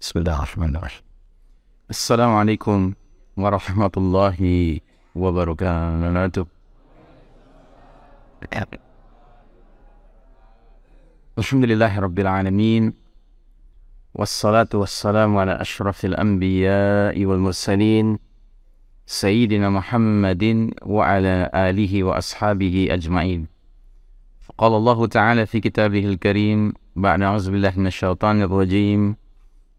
بسم الله الرحمن الرحيم السلام عليكم ورحمة الله وبركاته الحمد لله رب العالمين والصلاة والسلام على أشرف الأنبياء والمرسلين سيدنا محمد وعلى آله وأصحابه أجمعين قال الله تعالى في كتابه الكريم بعد أعوذ بالله من الشيطان الرجيم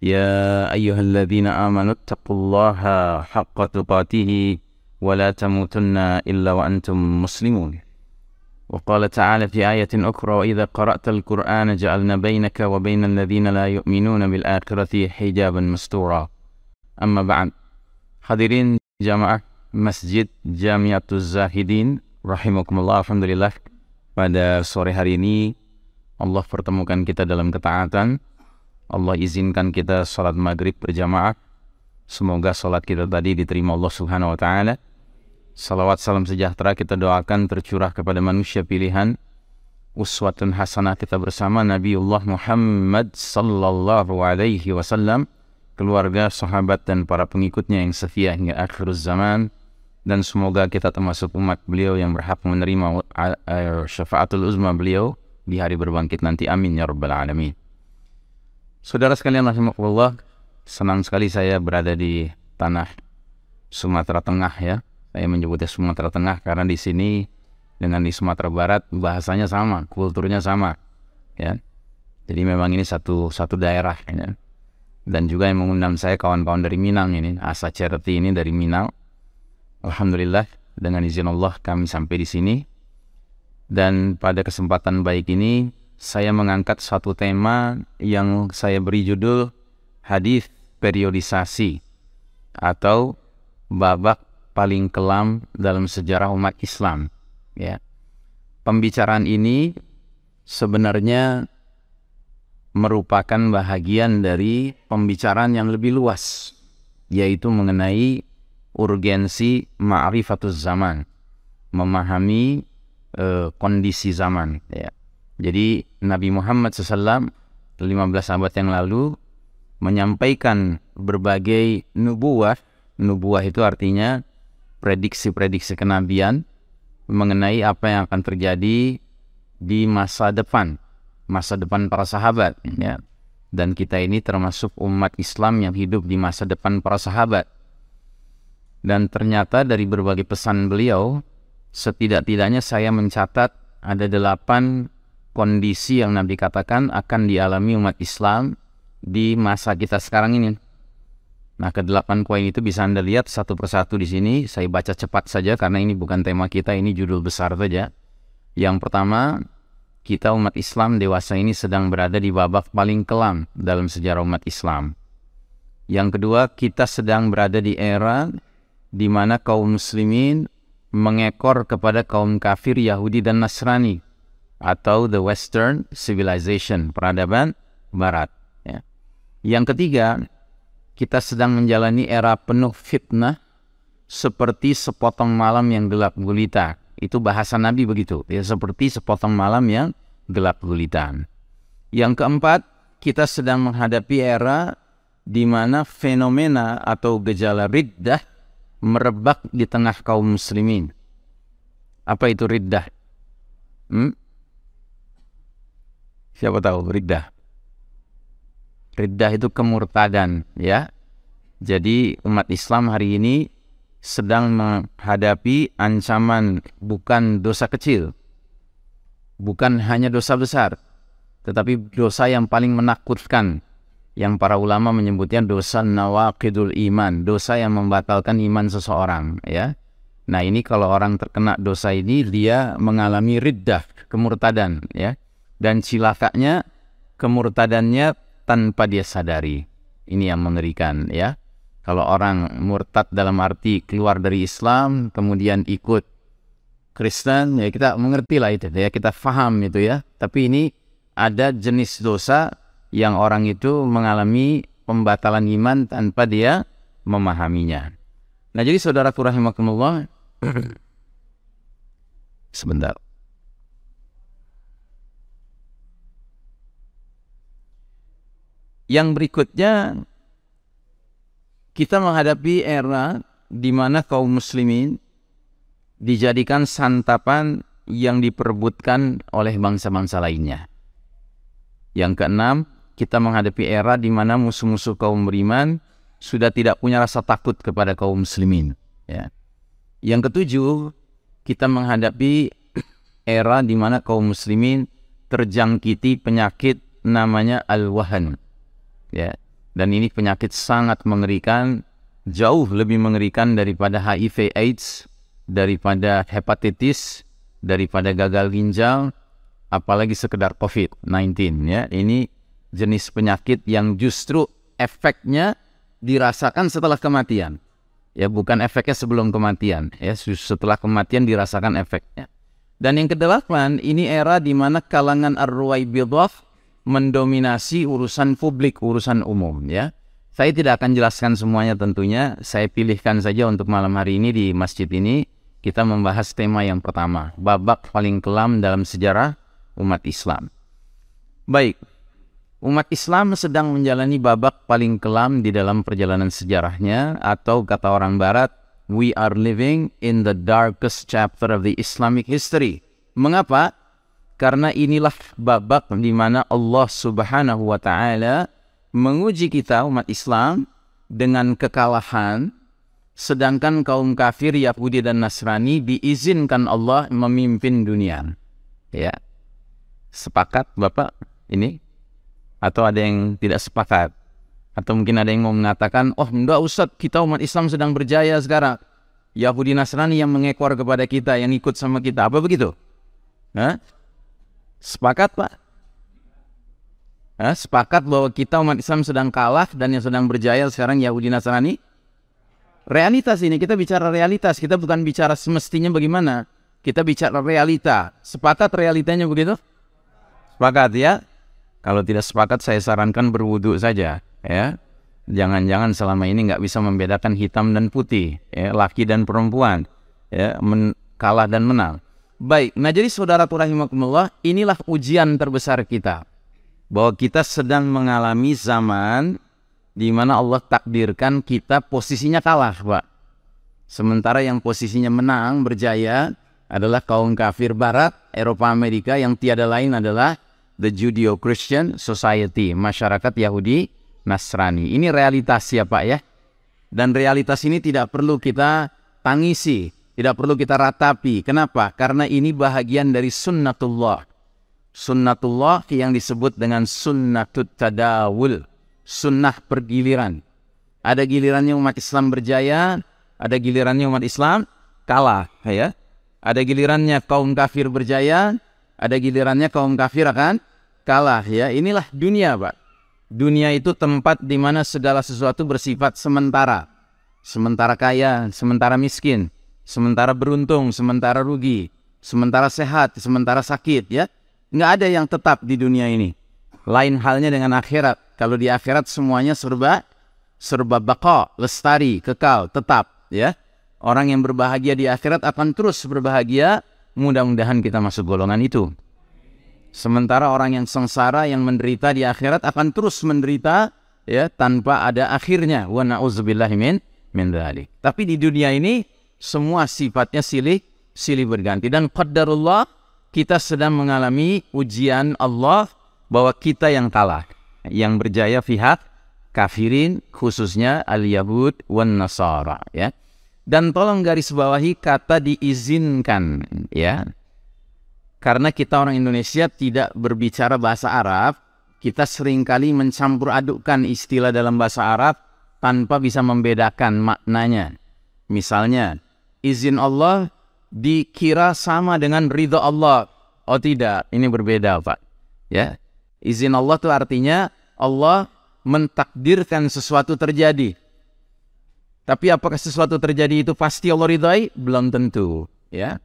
يا أيها الذين آمنوا اتقوا الله حق تقاته ولا تموتن إلا وأنتم مسلمون وقال تعالى في آية أخرى وإذا قرأت القرآن جعلنا بينك وبين الذين لا يؤمنون بالآخرة حجابا مستورا أما بعد حضرين مسجد جامعة الزاهدين رحمكم الله الحمد لله pada sore hari ini Allah pertemukan kita dalam ketaatan. Allah izinkan kita salat maghrib berjamaah. Semoga salat kita tadi diterima Allah Subhanahu wa taala. Salawat salam sejahtera kita doakan tercurah kepada manusia pilihan uswatun hasanah kita bersama Nabiullah Muhammad sallallahu alaihi wasallam, keluarga, sahabat dan para pengikutnya yang setia hingga akhir zaman dan semoga kita termasuk umat beliau yang berhak menerima syafaatul uzma beliau di hari berbangkit nanti amin ya rabbal alamin saudara sekalian rahimakumullah senang sekali saya berada di tanah Sumatera Tengah ya saya menyebutnya Sumatera Tengah karena di sini dengan di Sumatera Barat bahasanya sama kulturnya sama ya jadi memang ini satu satu daerah ya. dan juga yang mengundang saya kawan-kawan dari Minang ini Asa Charity ini dari Minang Alhamdulillah dengan izin Allah kami sampai di sini. Dan pada kesempatan baik ini saya mengangkat satu tema yang saya beri judul hadis periodisasi atau babak paling kelam dalam sejarah umat Islam ya. Pembicaraan ini sebenarnya merupakan bahagian dari pembicaraan yang lebih luas yaitu mengenai urgensi ma'rifatul zaman, memahami uh, kondisi zaman ya. Jadi Nabi Muhammad SAW 15 abad yang lalu menyampaikan berbagai nubuah. Nubuah itu artinya prediksi-prediksi kenabian mengenai apa yang akan terjadi di masa depan, masa depan para sahabat ya. Dan kita ini termasuk umat Islam yang hidup di masa depan para sahabat. Dan ternyata dari berbagai pesan beliau, setidak-tidaknya saya mencatat ada delapan kondisi yang Nabi katakan akan dialami umat Islam di masa kita sekarang ini. Nah, ke delapan poin itu bisa Anda lihat satu persatu di sini. Saya baca cepat saja karena ini bukan tema kita, ini judul besar saja. Yang pertama, kita umat Islam dewasa ini sedang berada di babak paling kelam dalam sejarah umat Islam. Yang kedua, kita sedang berada di era di mana kaum muslimin mengekor kepada kaum kafir Yahudi dan Nasrani atau the Western Civilization, peradaban barat. Ya. Yang ketiga, kita sedang menjalani era penuh fitnah seperti sepotong malam yang gelap gulita. Itu bahasa Nabi begitu, ya seperti sepotong malam yang gelap gulita. Yang keempat, kita sedang menghadapi era di mana fenomena atau gejala riddah merebak di tengah kaum muslimin. Apa itu riddah? Hmm? Siapa tahu riddah? Riddah itu kemurtadan, ya. Jadi umat Islam hari ini sedang menghadapi ancaman bukan dosa kecil, bukan hanya dosa besar, tetapi dosa yang paling menakutkan yang para ulama menyebutnya dosa nawaqidul iman, dosa yang membatalkan iman seseorang, ya. Nah, ini kalau orang terkena dosa ini dia mengalami riddah, kemurtadan, ya. Dan cilakanya kemurtadannya tanpa dia sadari. Ini yang mengerikan, ya. Kalau orang murtad dalam arti keluar dari Islam kemudian ikut Kristen, ya kita mengerti lah itu, ya kita faham itu ya. Tapi ini ada jenis dosa yang orang itu mengalami pembatalan iman tanpa dia memahaminya. Nah, jadi saudara rahimakumullah sebentar. Yang berikutnya kita menghadapi era di mana kaum muslimin dijadikan santapan yang diperbutkan oleh bangsa-bangsa lainnya. Yang keenam, kita menghadapi era di mana musuh-musuh kaum beriman sudah tidak punya rasa takut kepada kaum muslimin. Ya. Yang ketujuh, kita menghadapi era di mana kaum muslimin terjangkiti penyakit namanya al-wahan. Ya. Dan ini penyakit sangat mengerikan, jauh lebih mengerikan daripada HIV AIDS, daripada hepatitis, daripada gagal ginjal, apalagi sekedar COVID-19 ya. Ini jenis penyakit yang justru efeknya dirasakan setelah kematian. Ya, bukan efeknya sebelum kematian, ya setelah kematian dirasakan efeknya. Dan yang kedelapan, ini era di mana kalangan arwah bidwaf mendominasi urusan publik, urusan umum, ya. Saya tidak akan jelaskan semuanya tentunya, saya pilihkan saja untuk malam hari ini di masjid ini kita membahas tema yang pertama, babak paling kelam dalam sejarah umat Islam. Baik, Umat Islam sedang menjalani babak paling kelam di dalam perjalanan sejarahnya atau kata orang barat, we are living in the darkest chapter of the Islamic history. Mengapa? Karena inilah babak di mana Allah Subhanahu wa taala menguji kita umat Islam dengan kekalahan sedangkan kaum kafir Yahudi dan Nasrani diizinkan Allah memimpin dunia. Ya. Sepakat Bapak ini? atau ada yang tidak sepakat atau mungkin ada yang mau mengatakan oh enggak Ustaz kita umat Islam sedang berjaya sekarang Yahudi Nasrani yang mengekor kepada kita yang ikut sama kita apa begitu Hah? sepakat Pak Hah? sepakat bahwa kita umat Islam sedang kalah dan yang sedang berjaya sekarang Yahudi Nasrani realitas ini kita bicara realitas kita bukan bicara semestinya bagaimana kita bicara realita sepakat realitanya begitu sepakat ya kalau tidak sepakat saya sarankan berwudhu saja ya. Jangan-jangan selama ini nggak bisa membedakan hitam dan putih, ya, laki dan perempuan, ya, men kalah dan menang. Baik, nah jadi saudara rahimakumullah, inilah ujian terbesar kita. Bahwa kita sedang mengalami zaman di mana Allah takdirkan kita posisinya kalah, Pak. Sementara yang posisinya menang, berjaya adalah kaum kafir barat, Eropa Amerika yang tiada lain adalah the Judeo-Christian Society, masyarakat Yahudi Nasrani. Ini realitas ya Pak ya. Dan realitas ini tidak perlu kita tangisi, tidak perlu kita ratapi. Kenapa? Karena ini bahagian dari sunnatullah. Sunnatullah yang disebut dengan sunnatut tadawul, sunnah pergiliran. Ada gilirannya umat Islam berjaya, ada gilirannya umat Islam kalah, ya. Ada gilirannya kaum kafir berjaya, ada gilirannya kaum kafir akan kalah ya. Inilah dunia, Pak. Dunia itu tempat di mana segala sesuatu bersifat sementara. Sementara kaya, sementara miskin, sementara beruntung, sementara rugi, sementara sehat, sementara sakit ya. Nggak ada yang tetap di dunia ini. Lain halnya dengan akhirat. Kalau di akhirat semuanya serba serba bako, lestari, kekal, tetap ya. Orang yang berbahagia di akhirat akan terus berbahagia Mudah-mudahan kita masuk golongan itu. Sementara orang yang sengsara yang menderita di akhirat akan terus menderita ya tanpa ada akhirnya. Wa na'udzubillah min min Tapi di dunia ini semua sifatnya silih silih berganti dan qadarullah kita sedang mengalami ujian Allah bahwa kita yang kalah, yang berjaya pihak kafirin khususnya al-yahud wan nasara ya. Dan tolong garis bawahi kata diizinkan ya. Karena kita orang Indonesia tidak berbicara bahasa Arab, kita seringkali mencampur adukkan istilah dalam bahasa Arab tanpa bisa membedakan maknanya. Misalnya, izin Allah dikira sama dengan ridho Allah. Oh tidak, ini berbeda Pak. Ya, izin Allah itu artinya Allah mentakdirkan sesuatu terjadi tapi apakah sesuatu terjadi itu pasti Allah ridhai? Belum tentu, ya.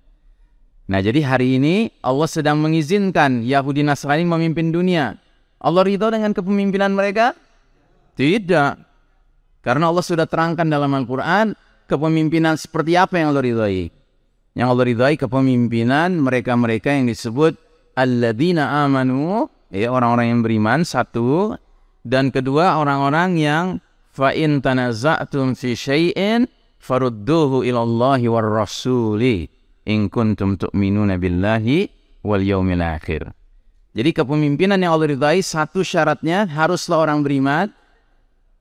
Nah, jadi hari ini Allah sedang mengizinkan Yahudi Nasrani memimpin dunia. Allah ridho dengan kepemimpinan mereka? Tidak. Karena Allah sudah terangkan dalam Al-Quran kepemimpinan seperti apa yang Allah ridhai. Yang Allah ridhai kepemimpinan mereka-mereka yang disebut alladzina amanu, ya orang-orang yang beriman satu dan kedua orang-orang yang fa in tanaza'tum fi syai'in farudduhu Allahi war rasuli in kuntum tu'minuna billahi wal yaumil akhir. Jadi kepemimpinan yang Allah ridhai satu syaratnya haruslah orang beriman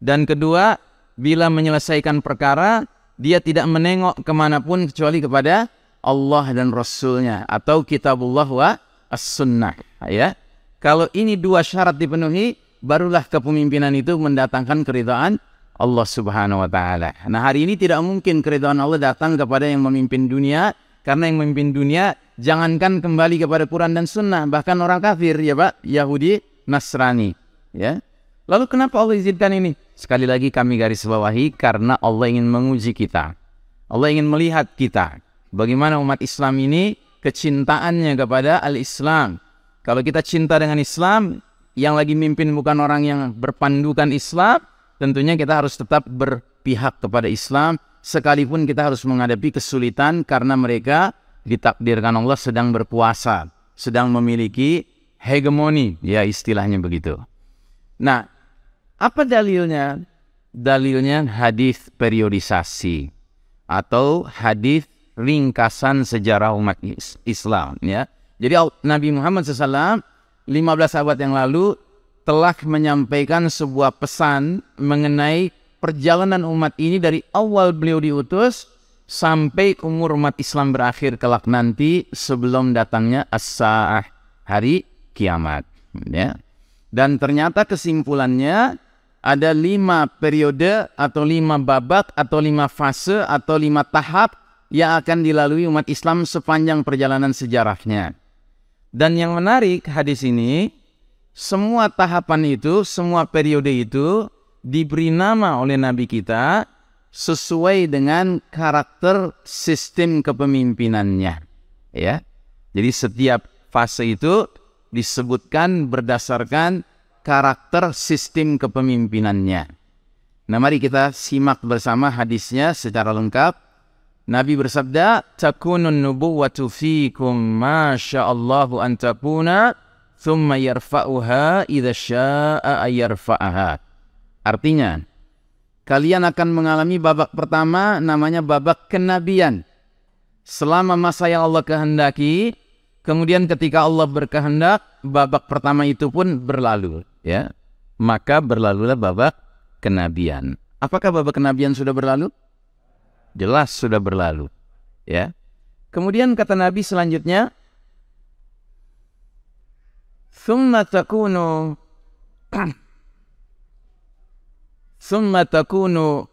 dan kedua bila menyelesaikan perkara dia tidak menengok kemanapun kecuali kepada Allah dan Rasulnya atau kitabullah wa as-sunnah ya. Kalau ini dua syarat dipenuhi barulah kepemimpinan itu mendatangkan keridhaan Allah Subhanahu wa taala. Nah, hari ini tidak mungkin keridhaan Allah datang kepada yang memimpin dunia karena yang memimpin dunia jangankan kembali kepada Quran dan Sunnah, bahkan orang kafir ya Pak, Yahudi, Nasrani, ya. Lalu kenapa Allah izinkan ini? Sekali lagi kami garis bawahi karena Allah ingin menguji kita. Allah ingin melihat kita. Bagaimana umat Islam ini kecintaannya kepada al-Islam. Kalau kita cinta dengan Islam, yang lagi mimpin bukan orang yang berpandukan Islam, tentunya kita harus tetap berpihak kepada Islam sekalipun kita harus menghadapi kesulitan karena mereka ditakdirkan Allah sedang berpuasa, sedang memiliki hegemoni, ya istilahnya begitu. Nah, apa dalilnya? Dalilnya hadis periodisasi atau hadis ringkasan sejarah umat Islam ya. Jadi Nabi Muhammad SAW 15 abad yang lalu telah menyampaikan sebuah pesan mengenai perjalanan umat ini dari awal beliau diutus sampai umur umat Islam berakhir kelak nanti sebelum datangnya as-sa'ah hari kiamat ya. Dan ternyata kesimpulannya ada lima periode atau lima babak atau lima fase atau lima tahap yang akan dilalui umat Islam sepanjang perjalanan sejarahnya. Dan yang menarik hadis ini, semua tahapan itu, semua periode itu diberi nama oleh Nabi kita sesuai dengan karakter sistem kepemimpinannya. Ya, jadi setiap fase itu disebutkan berdasarkan karakter sistem kepemimpinannya. Nah, mari kita simak bersama hadisnya secara lengkap Nabi bersabda, "Takunun nubuwwatu fiikum ma Allahu an takuna, thumma yarfa'uha idza syaa ayarfa'aha." Artinya, kalian akan mengalami babak pertama namanya babak kenabian. Selama masa yang Allah kehendaki, kemudian ketika Allah berkehendak, babak pertama itu pun berlalu, ya. Maka berlalulah babak kenabian. Apakah babak kenabian sudah berlalu? jelas sudah berlalu. Ya. Kemudian kata Nabi selanjutnya, "Tsumma takunu Tsumma takunu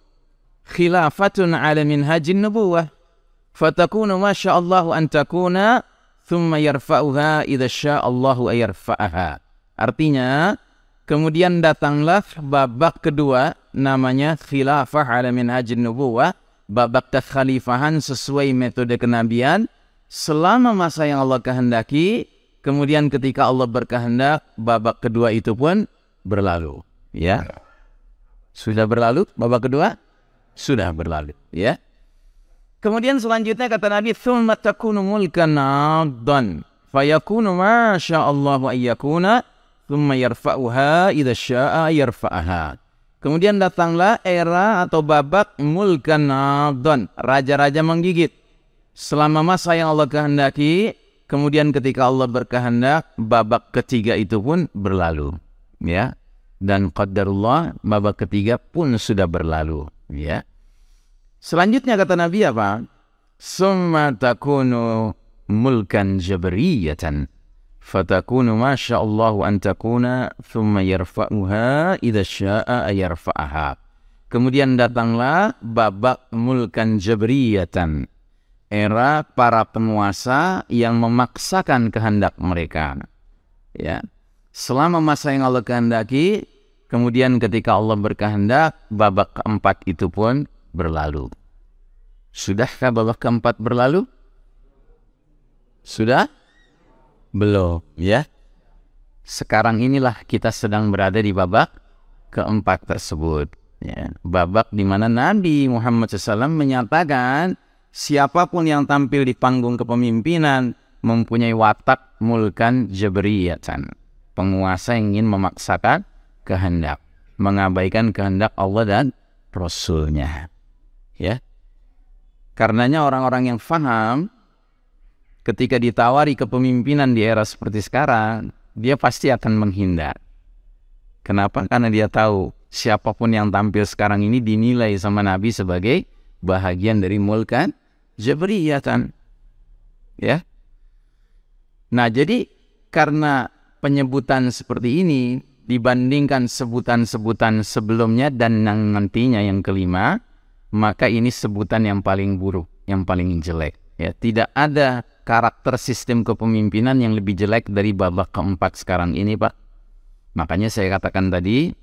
khilafatun 'ala minhajin nubuwah." Fatakunu ma sya'allahu an takuna thumma yarfa'uha idza sya'allahu ayarfa'aha. Artinya, kemudian datanglah babak kedua namanya khilafah ala minhajin nubuwah babak kekhalifahan sesuai metode kenabian selama masa yang Allah kehendaki kemudian ketika Allah berkehendak babak kedua itu pun berlalu ya, ya. sudah berlalu babak kedua sudah berlalu ya kemudian selanjutnya kata Nabi thumma takunu mulkan adan fayakunu ma syaa Allah wa yakuna thumma yarfa'uha idza syaa yarfa'aha Kemudian datanglah era atau babak mulkan adon, raja-raja menggigit. Selama masa yang Allah kehendaki, kemudian ketika Allah berkehendak, babak ketiga itu pun berlalu, ya. Dan qadarullah, babak ketiga pun sudah berlalu, ya. Selanjutnya kata Nabi apa? Summa takunu mulkan jabriyatan fatakunu masyaallahu an thumma yarfa'uha idza syaa ayarfa'aha kemudian datanglah babak mulkan jabriyatan era para penguasa yang memaksakan kehendak mereka ya selama masa yang Allah kehendaki kemudian ketika Allah berkehendak babak keempat itu pun berlalu sudahkah babak keempat berlalu sudah belum, ya. Sekarang inilah kita sedang berada di babak keempat tersebut. Ya. Babak di mana Nabi Muhammad SAW menyatakan siapapun yang tampil di panggung kepemimpinan mempunyai watak mulkan jabriyatan. Penguasa yang ingin memaksakan kehendak, mengabaikan kehendak Allah dan Rasulnya. Ya, Karenanya orang-orang yang faham ketika ditawari kepemimpinan di era seperti sekarang, dia pasti akan menghindar. Kenapa? Karena dia tahu siapapun yang tampil sekarang ini dinilai sama Nabi sebagai bahagian dari mulkan jabriyatan. Ya. Nah, jadi karena penyebutan seperti ini dibandingkan sebutan-sebutan sebelumnya dan yang nantinya yang kelima, maka ini sebutan yang paling buruk, yang paling jelek. Ya, tidak ada karakter sistem kepemimpinan yang lebih jelek dari babak keempat sekarang ini Pak. Makanya saya katakan tadi,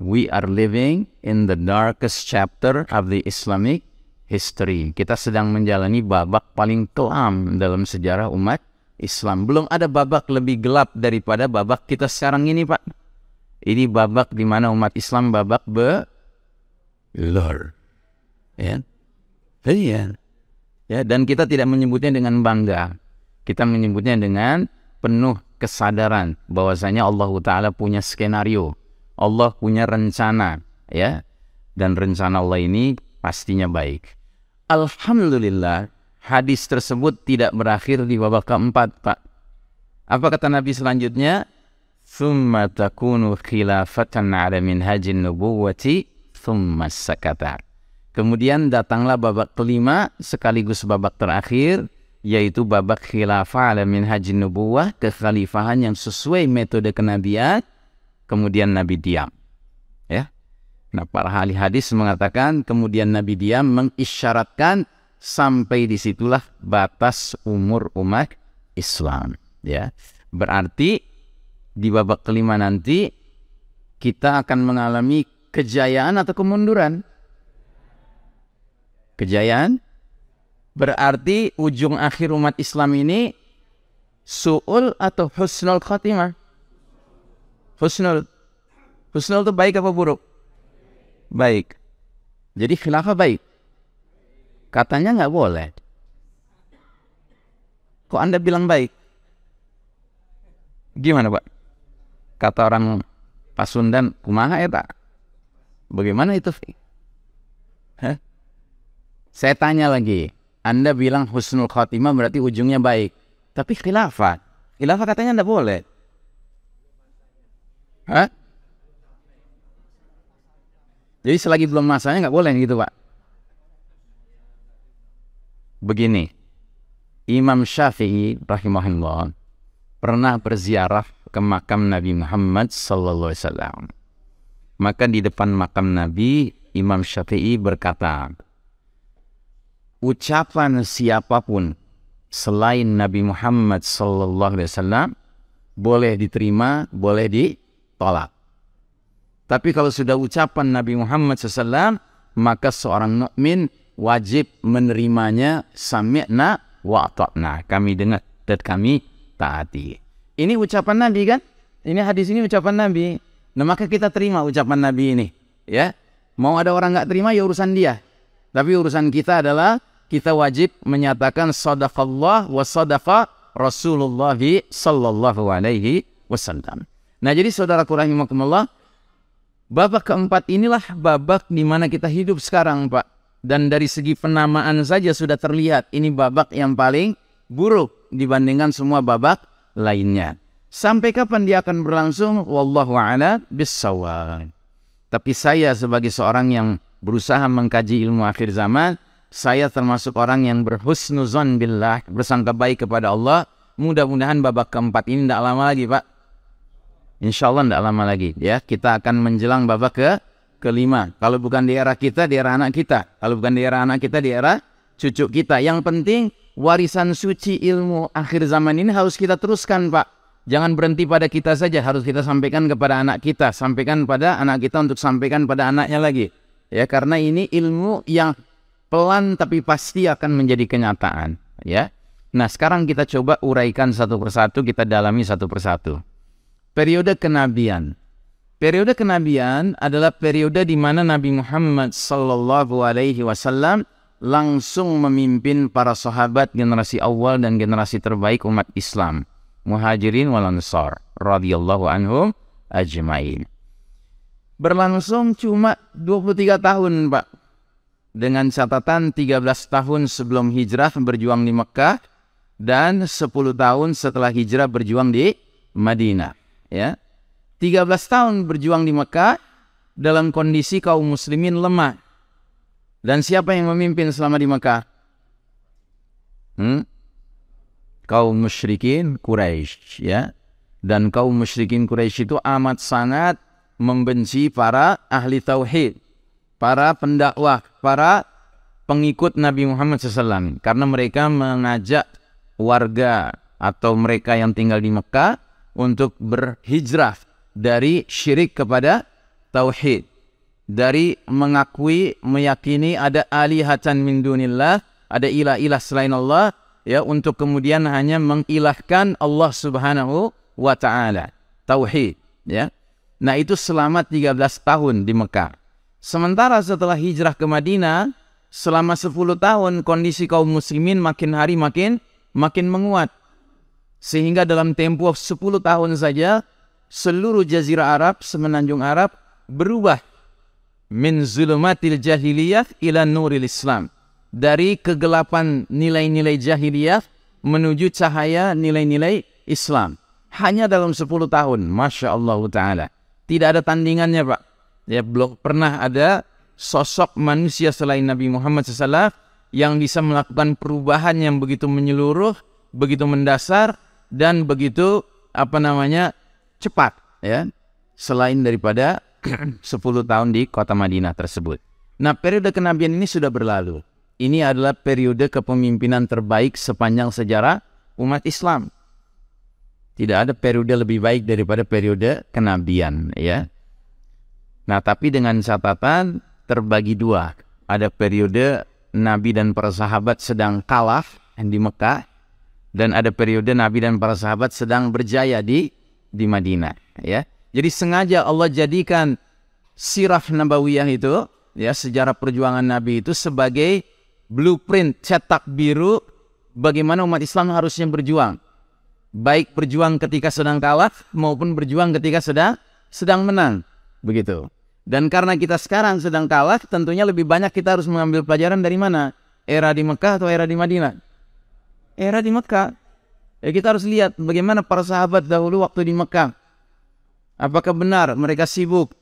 we are living in the darkest chapter of the Islamic history. Kita sedang menjalani babak paling kelam dalam sejarah umat Islam. Belum ada babak lebih gelap daripada babak kita sekarang ini Pak. Ini babak di mana umat Islam babak be... Ya. Yeah. Yeah ya dan kita tidak menyebutnya dengan bangga kita menyebutnya dengan penuh kesadaran bahwasanya Allah taala punya skenario Allah punya rencana ya dan rencana Allah ini pastinya baik Alhamdulillah hadis tersebut tidak berakhir di babak keempat Pak apa kata Nabi selanjutnya ثم تكون خلافة على منهج النبوة ثم السكتات Kemudian datanglah babak kelima sekaligus babak terakhir yaitu babak khilafah ala haji nubuwah kekhalifahan yang sesuai metode kenabian kemudian Nabi diam. Ya. Nah, para ahli hadis mengatakan kemudian Nabi diam mengisyaratkan sampai disitulah batas umur umat Islam, ya. Berarti di babak kelima nanti kita akan mengalami kejayaan atau kemunduran kejayaan berarti ujung akhir umat Islam ini suul atau husnul khatimah husnul husnul itu baik apa buruk baik jadi khilafah baik katanya nggak boleh kok anda bilang baik gimana pak kata orang Pasundan kumaha ya tak bagaimana itu Hah? Saya tanya lagi, Anda bilang husnul khotimah berarti ujungnya baik. Tapi khilafat, khilafat katanya Anda boleh. Hah? Jadi selagi belum masanya nggak boleh gitu Pak. Begini, Imam Syafi'i rahimahullah pernah berziarah ke makam Nabi Muhammad sallallahu alaihi wasallam. Maka di depan makam Nabi, Imam Syafi'i berkata, ucapan siapapun selain Nabi Muhammad sallallahu alaihi wasallam boleh diterima, boleh ditolak. Tapi kalau sudah ucapan Nabi Muhammad SAW, maka seorang mukmin wajib menerimanya sami'na wa ta'na. Kami dengar dan kami taati. Ini ucapan Nabi kan? Ini hadis ini ucapan Nabi. Nah maka kita terima ucapan Nabi ini. Ya, Mau ada orang nggak terima ya urusan dia. Tapi urusan kita adalah kita wajib menyatakan sadaqallah wa sadaqa Rasulullah sallallahu alaihi wasallam. Nah, jadi saudara rahimakumullah, babak keempat inilah babak di mana kita hidup sekarang, Pak. Dan dari segi penamaan saja sudah terlihat ini babak yang paling buruk dibandingkan semua babak lainnya. Sampai kapan dia akan berlangsung? Wallahu a'la bisawal. Tapi saya sebagai seorang yang berusaha mengkaji ilmu akhir zaman, saya termasuk orang yang berhusnuzon billah, bersangka baik kepada Allah. Mudah-mudahan babak keempat ini tidak lama lagi, Pak. Insya Allah tidak lama lagi. Ya, kita akan menjelang babak ke kelima. Kalau bukan di era kita, di era anak kita. Kalau bukan di era anak kita, di era cucu kita. Yang penting warisan suci ilmu akhir zaman ini harus kita teruskan, Pak. Jangan berhenti pada kita saja, harus kita sampaikan kepada anak kita, sampaikan pada anak kita untuk sampaikan pada anaknya lagi. Ya, karena ini ilmu yang pelan tapi pasti akan menjadi kenyataan ya. Nah sekarang kita coba uraikan satu persatu kita dalami satu persatu. Periode kenabian. Periode kenabian adalah periode di mana Nabi Muhammad Sallallahu Alaihi Wasallam langsung memimpin para sahabat generasi awal dan generasi terbaik umat Islam, muhajirin wal ansar, radhiyallahu anhum ajmain. Berlangsung cuma 23 tahun, Pak dengan catatan 13 tahun sebelum hijrah berjuang di Mekah dan 10 tahun setelah hijrah berjuang di Madinah ya 13 tahun berjuang di Mekah dalam kondisi kaum muslimin lemah dan siapa yang memimpin selama di Mekah hmm? kaum musyrikin Quraisy ya dan kaum musyrikin Quraisy itu amat sangat membenci para ahli tauhid para pendakwah, para pengikut Nabi Muhammad SAW karena mereka mengajak warga atau mereka yang tinggal di Mekah untuk berhijrah dari syirik kepada tauhid dari mengakui meyakini ada alihatan min dunillah ada ilah-ilah selain Allah ya untuk kemudian hanya mengilahkan Allah Subhanahu wa taala tauhid ya nah itu selama 13 tahun di Mekah Sementara setelah hijrah ke Madinah, selama 10 tahun kondisi kaum muslimin makin hari makin makin menguat. Sehingga dalam tempo 10 tahun saja seluruh jazirah Arab, semenanjung Arab berubah min zulumatil jahiliyah ila nuril Islam. Dari kegelapan nilai-nilai jahiliyah menuju cahaya nilai-nilai Islam. Hanya dalam 10 tahun, Masya Allah Ta'ala. Tidak ada tandingannya Pak ya belum pernah ada sosok manusia selain Nabi Muhammad SAW yang bisa melakukan perubahan yang begitu menyeluruh, begitu mendasar dan begitu apa namanya cepat ya selain daripada 10 tahun di kota Madinah tersebut. Nah, periode kenabian ini sudah berlalu. Ini adalah periode kepemimpinan terbaik sepanjang sejarah umat Islam. Tidak ada periode lebih baik daripada periode kenabian, ya. Nah, tapi dengan catatan terbagi dua. Ada periode Nabi dan para sahabat sedang kalah di Mekah dan ada periode Nabi dan para sahabat sedang berjaya di di Madinah, ya. Jadi sengaja Allah jadikan Siraf nabawiyah itu ya sejarah perjuangan Nabi itu sebagai blueprint cetak biru bagaimana umat Islam harusnya berjuang. Baik berjuang ketika sedang kalah maupun berjuang ketika sedang sedang menang. Begitu. Dan karena kita sekarang sedang kalah, tentunya lebih banyak kita harus mengambil pelajaran dari mana? Era di Mekah atau era di Madinah? Era di Mekah. Ya kita harus lihat bagaimana para sahabat dahulu waktu di Mekah. Apakah benar mereka sibuk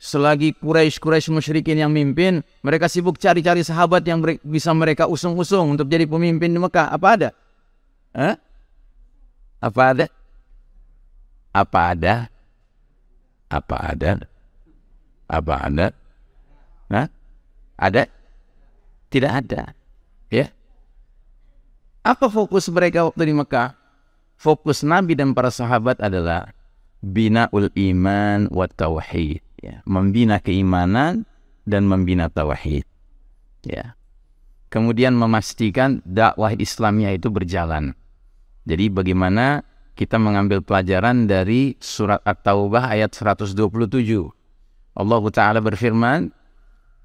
selagi Quraisy-Quraisy musyrikin yang mimpin, mereka sibuk cari-cari sahabat yang bisa mereka usung-usung untuk jadi pemimpin di Mekah. Apa ada? Hah? Apa ada? Apa ada? Apa ada? Apa ada? Nah, ada? Tidak ada. Ya. Apa fokus mereka waktu di Mekah? Fokus Nabi dan para sahabat adalah binaul iman wa tauhid, ya. membina keimanan dan membina tauhid. Ya. Kemudian memastikan dakwah Islamnya itu berjalan. Jadi bagaimana kita mengambil pelajaran dari surat At-Taubah ayat 127. Allah Ta'ala berfirman,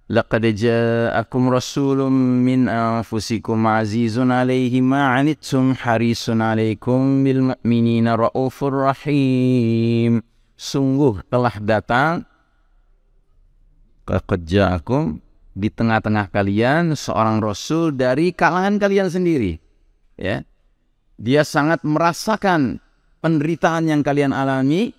لَقَدْ جَاءَكُمْ رَسُولٌ مِّنْ أَنفُسِكُمْ عَزِيزٌ عَلَيْهِ مَا عنتم حَرِيصٌ عَلَيْكُمْ بالمؤمنين رَؤُوفٌ رَحِيمٌ Sungguh telah datang kekerjaakum di tengah-tengah kalian seorang rasul dari kalangan kalian sendiri ya dia sangat merasakan penderitaan yang kalian alami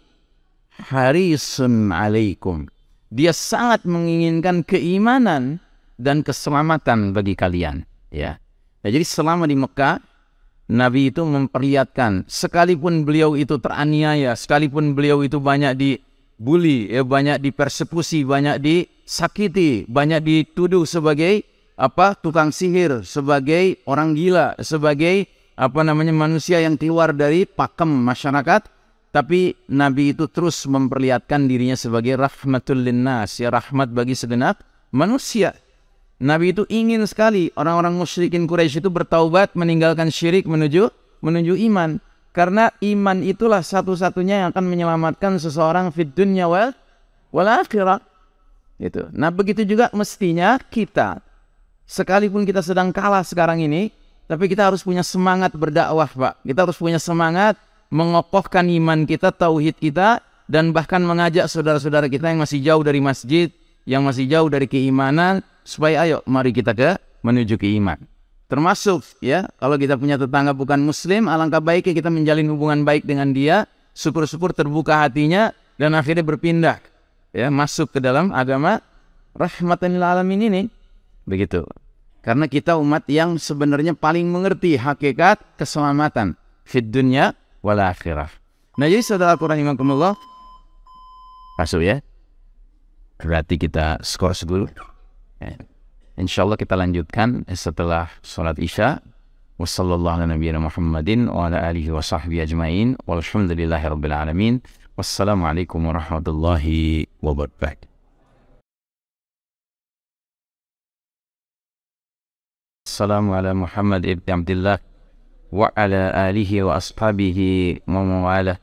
harisun alaikum. Dia sangat menginginkan keimanan dan keselamatan bagi kalian, ya. Nah, jadi selama di Mekah Nabi itu memperlihatkan sekalipun beliau itu teraniaya, sekalipun beliau itu banyak dibully, ya banyak dipersekusi, banyak disakiti, banyak dituduh sebagai apa? tukang sihir, sebagai orang gila, sebagai apa namanya manusia yang keluar dari pakem masyarakat tapi Nabi itu terus memperlihatkan dirinya sebagai rahmatul linnas ya rahmat bagi segenap manusia Nabi itu ingin sekali orang-orang musyrikin Quraisy itu bertaubat meninggalkan syirik menuju menuju iman karena iman itulah satu-satunya yang akan menyelamatkan seseorang fit dunya wal wal akhirah itu nah begitu juga mestinya kita sekalipun kita sedang kalah sekarang ini tapi kita harus punya semangat berdakwah, Pak. Kita harus punya semangat mengokohkan iman kita, tauhid kita, dan bahkan mengajak saudara-saudara kita yang masih jauh dari masjid, yang masih jauh dari keimanan, supaya ayo mari kita ke menuju ke iman. Termasuk ya, kalau kita punya tetangga bukan muslim, alangkah baiknya kita menjalin hubungan baik dengan dia, syukur-syukur terbuka hatinya dan akhirnya berpindah ya masuk ke dalam agama rahmatan lil alamin ini. Begitu. Karena kita umat yang sebenarnya paling mengerti hakikat keselamatan fit dunya wal akhirah. Nah, jadi saudara Imam Kumullah. Masuk ya. Berarti kita skor dulu. Ya. Insya Allah kita lanjutkan setelah sholat isya. Wassalamualaikum warahmatullahi wabarakatuh. والسلام على محمد بن عبد الله وعلى آله وأصحابه ومن والاه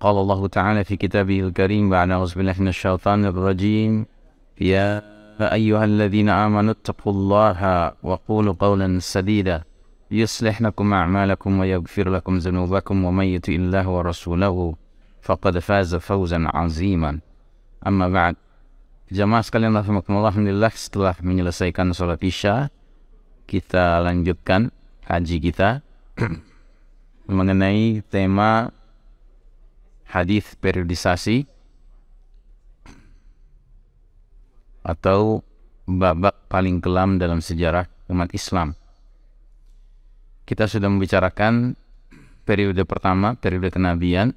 قال الله تعالى في كتابه الكريم بعد أعوذ بالله من الشيطان الرجيم يا أيها الذين آمنوا اتقوا الله وقولوا قولا سديدا يصلح لكم أعمالكم ويغفر لكم ذنوبكم ومن يطع الله ورسوله فقد فاز فوزا عظيما أما بعد Jamaah sekalian rahimakumullah alhamdulillah setelah menyelesaikan sholat isya kita lanjutkan kaji kita mengenai tema hadis periodisasi atau babak paling kelam dalam sejarah umat Islam. Kita sudah membicarakan periode pertama, periode kenabian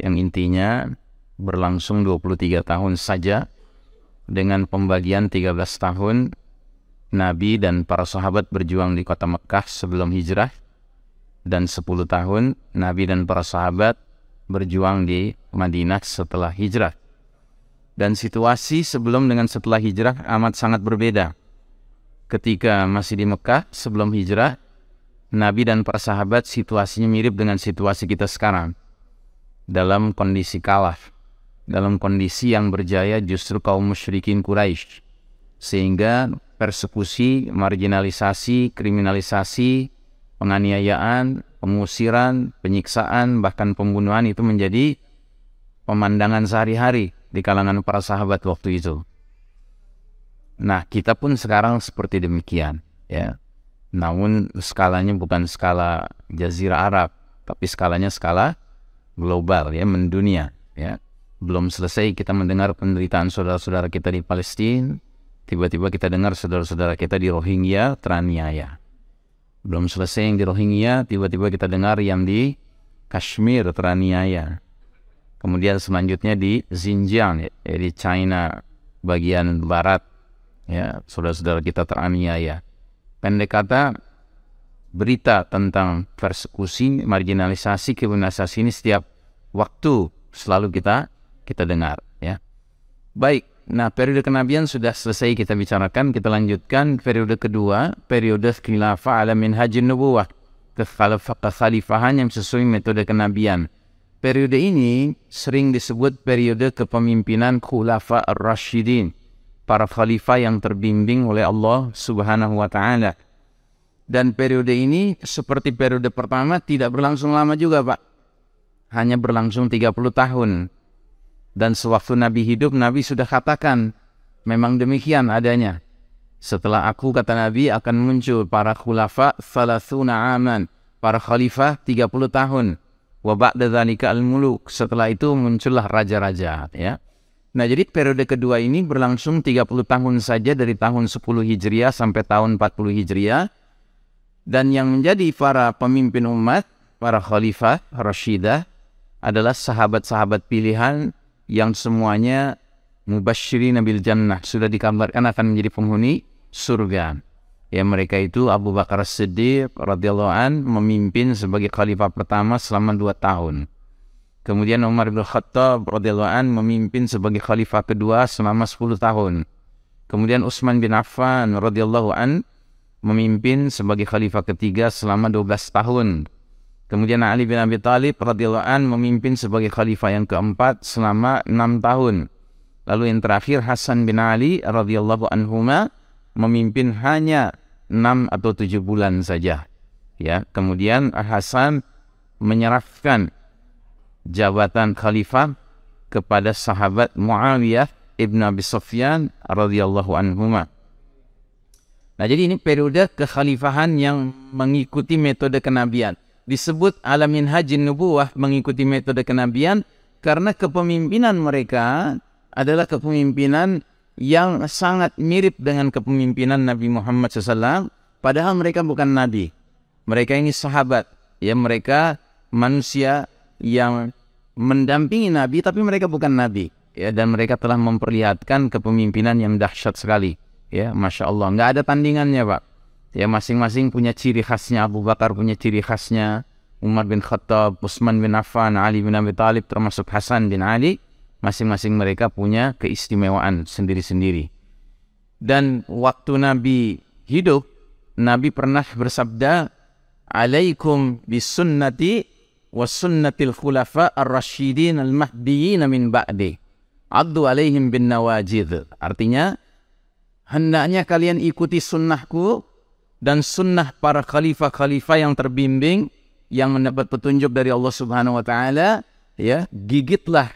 yang intinya berlangsung 23 tahun saja dengan pembagian 13 tahun Nabi dan para sahabat berjuang di kota Mekah sebelum hijrah dan 10 tahun Nabi dan para sahabat berjuang di Madinah setelah hijrah. Dan situasi sebelum dengan setelah hijrah amat sangat berbeda. Ketika masih di Mekah sebelum hijrah, Nabi dan para sahabat situasinya mirip dengan situasi kita sekarang. Dalam kondisi kalah, dalam kondisi yang berjaya justru kaum musyrikin Quraisy. Sehingga persekusi, marginalisasi, kriminalisasi, penganiayaan, pengusiran, penyiksaan, bahkan pembunuhan itu menjadi pemandangan sehari-hari di kalangan para sahabat waktu itu. Nah, kita pun sekarang seperti demikian, ya. Namun skalanya bukan skala jazirah Arab, tapi skalanya skala global ya, mendunia, ya. Belum selesai kita mendengar penderitaan saudara-saudara kita di Palestina, Tiba-tiba kita dengar saudara-saudara kita di Rohingya teraniaya. Belum selesai yang di Rohingya, tiba-tiba kita dengar yang di Kashmir teraniaya. Kemudian selanjutnya di Xinjiang, ya, di China bagian barat, ya saudara-saudara kita teraniaya. Pendek kata, berita tentang persekusi, marginalisasi, kriminalisasi ini setiap waktu selalu kita kita dengar, ya. Baik, Nah, periode kenabian sudah selesai kita bicarakan, kita lanjutkan periode kedua, periode khilafah ala minhajin nubuwah, kekhalifahan yang sesuai metode kenabian. Periode ini sering disebut periode kepemimpinan khulafa ar rashidin para khalifah yang terbimbing oleh Allah Subhanahu wa taala. Dan periode ini seperti periode pertama tidak berlangsung lama juga, Pak. Hanya berlangsung 30 tahun dan sewaktu Nabi hidup, Nabi sudah katakan, memang demikian adanya. Setelah aku, kata Nabi, akan muncul para khulafa thalathuna aman. Para khalifah 30 tahun. Wabak dzalika al-muluk. Setelah itu muncullah raja-raja. Ya. Nah jadi periode kedua ini berlangsung 30 tahun saja dari tahun 10 Hijriah sampai tahun 40 Hijriah. Dan yang menjadi para pemimpin umat, para khalifah, Rashidah, adalah sahabat-sahabat pilihan yang semuanya mubashiri nabil jannah sudah dikabarkan akan menjadi penghuni surga. Ya mereka itu Abu Bakar Siddiq radhiyallahu an memimpin sebagai khalifah pertama selama dua tahun. Kemudian Umar bin Khattab radhiyallahu an memimpin sebagai khalifah kedua selama sepuluh tahun. Kemudian Utsman bin Affan radhiyallahu an memimpin sebagai khalifah ketiga selama dua belas tahun. Kemudian Ali bin Abi Thalib radhiyallahu an memimpin sebagai khalifah yang keempat selama enam tahun. Lalu yang terakhir Hasan bin Ali radhiyallahu anhuma memimpin hanya enam atau tujuh bulan saja. Ya, kemudian Hasan menyerahkan jabatan khalifah kepada sahabat Muawiyah ibn Abi Sufyan radhiyallahu anhuma. Nah, jadi ini periode kekhalifahan yang mengikuti metode kenabian disebut alamin hajin nubuah mengikuti metode kenabian karena kepemimpinan mereka adalah kepemimpinan yang sangat mirip dengan kepemimpinan Nabi Muhammad SAW padahal mereka bukan nabi mereka ini sahabat ya mereka manusia yang mendampingi nabi tapi mereka bukan nabi ya dan mereka telah memperlihatkan kepemimpinan yang dahsyat sekali ya masya Allah nggak ada tandingannya pak Ya masing-masing punya ciri khasnya. Abu Bakar punya ciri khasnya. Umar bin Khattab, Utsman bin Affan, Ali bin Abi Thalib termasuk Hasan bin Ali. Masing-masing mereka punya keistimewaan sendiri-sendiri. Dan waktu Nabi hidup, Nabi pernah bersabda, "Alaikum bisunnati wa sunnatil khulafa ar-rasyidin al min ba'di." Addu alaihim bin nawajid. Artinya, hendaknya kalian ikuti sunnahku dan sunnah para khalifah-khalifah yang terbimbing yang mendapat petunjuk dari Allah Subhanahu wa taala ya gigitlah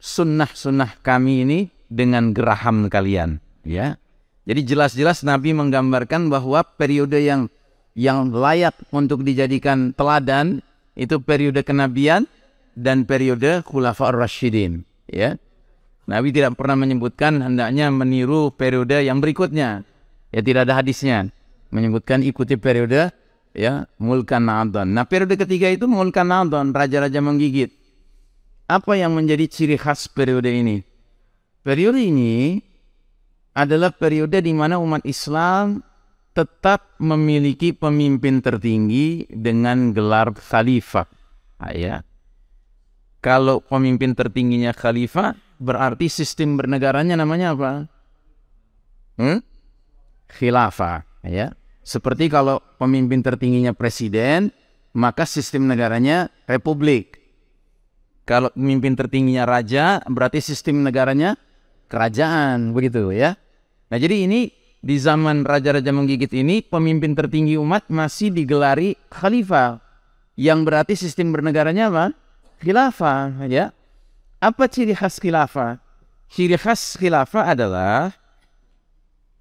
sunnah-sunnah kami ini dengan geraham kalian ya jadi jelas-jelas Nabi menggambarkan bahwa periode yang yang layak untuk dijadikan teladan itu periode kenabian dan periode khulafa ar-rasyidin ya Nabi tidak pernah menyebutkan hendaknya meniru periode yang berikutnya ya tidak ada hadisnya menyebutkan ikuti periode ya mulkan nadon. Nah periode ketiga itu mulkan nadon, raja-raja menggigit. Apa yang menjadi ciri khas periode ini? Periode ini adalah periode di mana umat Islam tetap memiliki pemimpin tertinggi dengan gelar khalifah. Nah, Kalau pemimpin tertingginya khalifah, berarti sistem bernegaranya namanya apa? Hmm? Khilafah, ya. Seperti kalau pemimpin tertingginya presiden, maka sistem negaranya republik. Kalau pemimpin tertingginya raja, berarti sistem negaranya kerajaan, begitu ya. Nah, jadi ini di zaman raja-raja menggigit ini pemimpin tertinggi umat masih digelari khalifah yang berarti sistem bernegaranya apa? Khilafah, ya. Apa ciri khas khilafah? Ciri khas khilafah adalah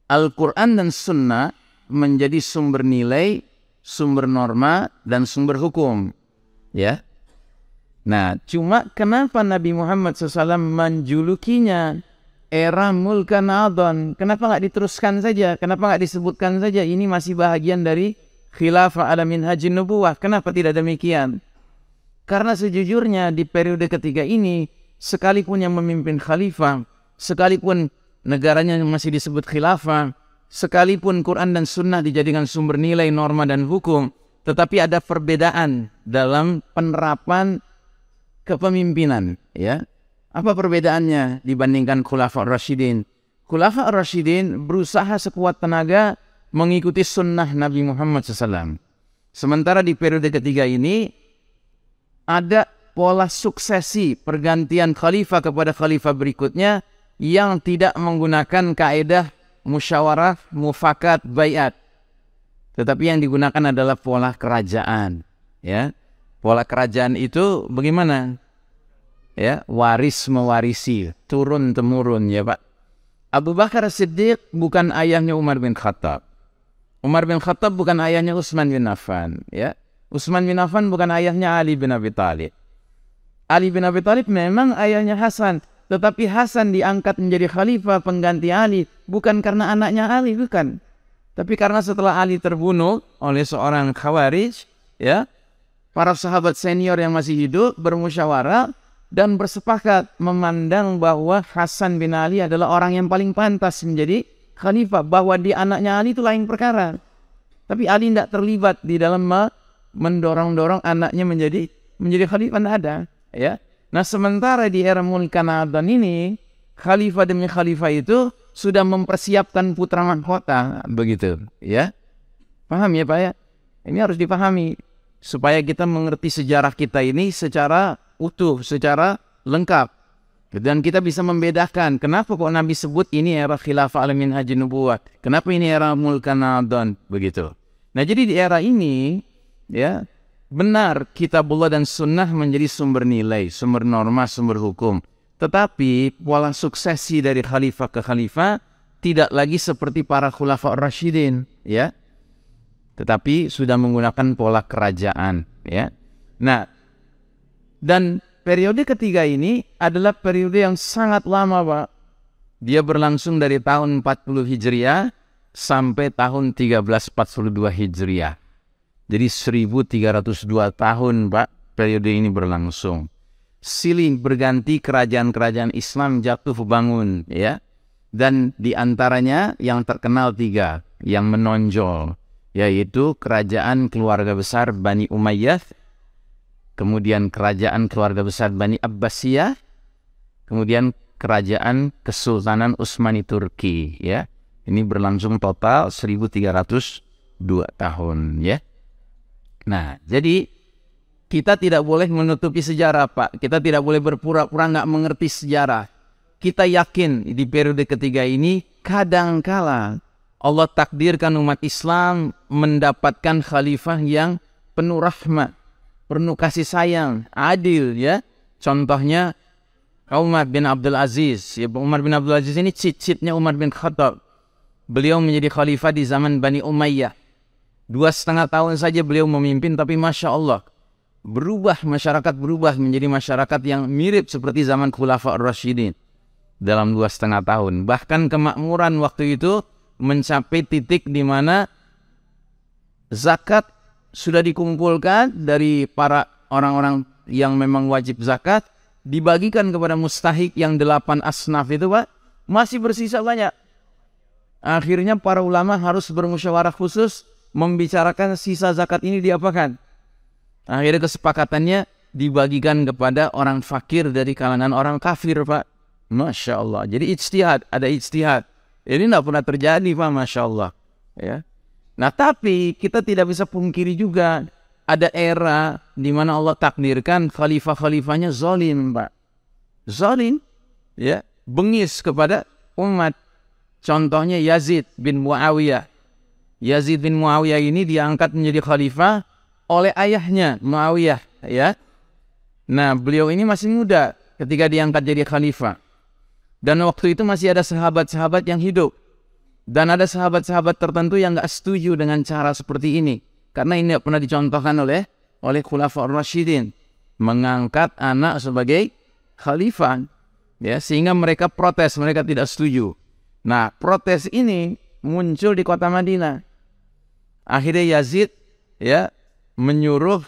Al-Qur'an dan sunnah menjadi sumber nilai, sumber norma dan sumber hukum. Ya. Nah, cuma kenapa Nabi Muhammad SAW menjulukinya era mulkan adon? Kenapa nggak diteruskan saja? Kenapa nggak disebutkan saja? Ini masih bahagian dari khilafah Alamin Haji nubuah. Kenapa tidak demikian? Karena sejujurnya di periode ketiga ini, sekalipun yang memimpin khalifah, sekalipun negaranya masih disebut khilafah, sekalipun Quran dan Sunnah dijadikan sumber nilai, norma, dan hukum, tetapi ada perbedaan dalam penerapan kepemimpinan. Ya, apa perbedaannya dibandingkan Khulafa Rashidin? Khulafa Rashidin berusaha sekuat tenaga mengikuti sunnah Nabi Muhammad SAW. Sementara di periode ketiga ini ada pola suksesi pergantian khalifah kepada khalifah berikutnya yang tidak menggunakan kaedah musyawarah, mufakat, bayat. Tetapi yang digunakan adalah pola kerajaan, ya. Pola kerajaan itu bagaimana? Ya, waris mewarisi, turun temurun ya, Pak. Abu Bakar Siddiq bukan ayahnya Umar bin Khattab. Umar bin Khattab bukan ayahnya Utsman bin Affan, ya. Utsman bin Affan bukan ayahnya Ali bin Abi Thalib. Ali bin Abi Thalib memang ayahnya Hasan, tetapi Hasan diangkat menjadi khalifah pengganti Ali bukan karena anaknya Ali bukan. Tapi karena setelah Ali terbunuh oleh seorang Khawarij, ya, para sahabat senior yang masih hidup bermusyawarah dan bersepakat memandang bahwa Hasan bin Ali adalah orang yang paling pantas menjadi khalifah bahwa di anaknya Ali itu lain perkara. Tapi Ali tidak terlibat di dalam mendorong-dorong anaknya menjadi menjadi khalifah tidak ada, ya. Nah sementara di era Mulkan ini, khalifah demi khalifah itu sudah mempersiapkan putra mahkota, begitu ya. Paham ya Pak ya? Ini harus dipahami supaya kita mengerti sejarah kita ini secara utuh, secara lengkap. Dan kita bisa membedakan kenapa kok Nabi sebut ini era khilafah alamin haji nubuat. Kenapa ini era mulkan begitu. Nah jadi di era ini ya Benar, kitabullah dan sunnah menjadi sumber nilai, sumber norma, sumber hukum. Tetapi pola suksesi dari khalifah ke khalifah tidak lagi seperti para khulafah rasyidin, ya. Tetapi sudah menggunakan pola kerajaan, ya. Nah, dan periode ketiga ini adalah periode yang sangat lama, Pak. Dia berlangsung dari tahun 40 Hijriah sampai tahun 1342 Hijriah. Jadi 1302 tahun Pak periode ini berlangsung. Silih berganti kerajaan-kerajaan Islam jatuh bangun ya. Dan diantaranya yang terkenal tiga yang menonjol yaitu kerajaan keluarga besar Bani Umayyah, kemudian kerajaan keluarga besar Bani Abbasiyah, kemudian kerajaan Kesultanan Utsmani Turki ya. Ini berlangsung total 1302 tahun ya. Nah, jadi kita tidak boleh menutupi sejarah, Pak. Kita tidak boleh berpura-pura nggak mengerti sejarah. Kita yakin di periode ketiga ini kadangkala Allah takdirkan umat Islam mendapatkan khalifah yang penuh rahmat, penuh kasih sayang, adil ya. Contohnya Umar bin Abdul Aziz. Ya, Umar bin Abdul Aziz ini cicitnya Umar bin Khattab. Beliau menjadi khalifah di zaman Bani Umayyah Dua setengah tahun saja beliau memimpin tapi Masya Allah berubah masyarakat berubah menjadi masyarakat yang mirip seperti zaman Khulafa Rashidin dalam dua setengah tahun. Bahkan kemakmuran waktu itu mencapai titik di mana zakat sudah dikumpulkan dari para orang-orang yang memang wajib zakat dibagikan kepada mustahik yang delapan asnaf itu pak masih bersisa banyak akhirnya para ulama harus bermusyawarah khusus membicarakan sisa zakat ini diapakan. Akhirnya kesepakatannya dibagikan kepada orang fakir dari kalangan orang kafir, Pak. Masya Allah. Jadi ijtihad, ada ijtihad. Ini tidak pernah terjadi, Pak, Masya Allah. Ya. Nah, tapi kita tidak bisa pungkiri juga ada era di mana Allah takdirkan khalifah-khalifahnya zolim Pak. zolim ya, bengis kepada umat. Contohnya Yazid bin Muawiyah Yazid bin Muawiyah ini diangkat menjadi khalifah oleh ayahnya Muawiyah ya. Nah, beliau ini masih muda ketika diangkat jadi khalifah. Dan waktu itu masih ada sahabat-sahabat yang hidup. Dan ada sahabat-sahabat tertentu yang nggak setuju dengan cara seperti ini. Karena ini pernah dicontohkan oleh oleh Khulafa Rashidin. Mengangkat anak sebagai khalifah. ya Sehingga mereka protes, mereka tidak setuju. Nah, protes ini muncul di kota Madinah. Akhirnya Yazid ya menyuruh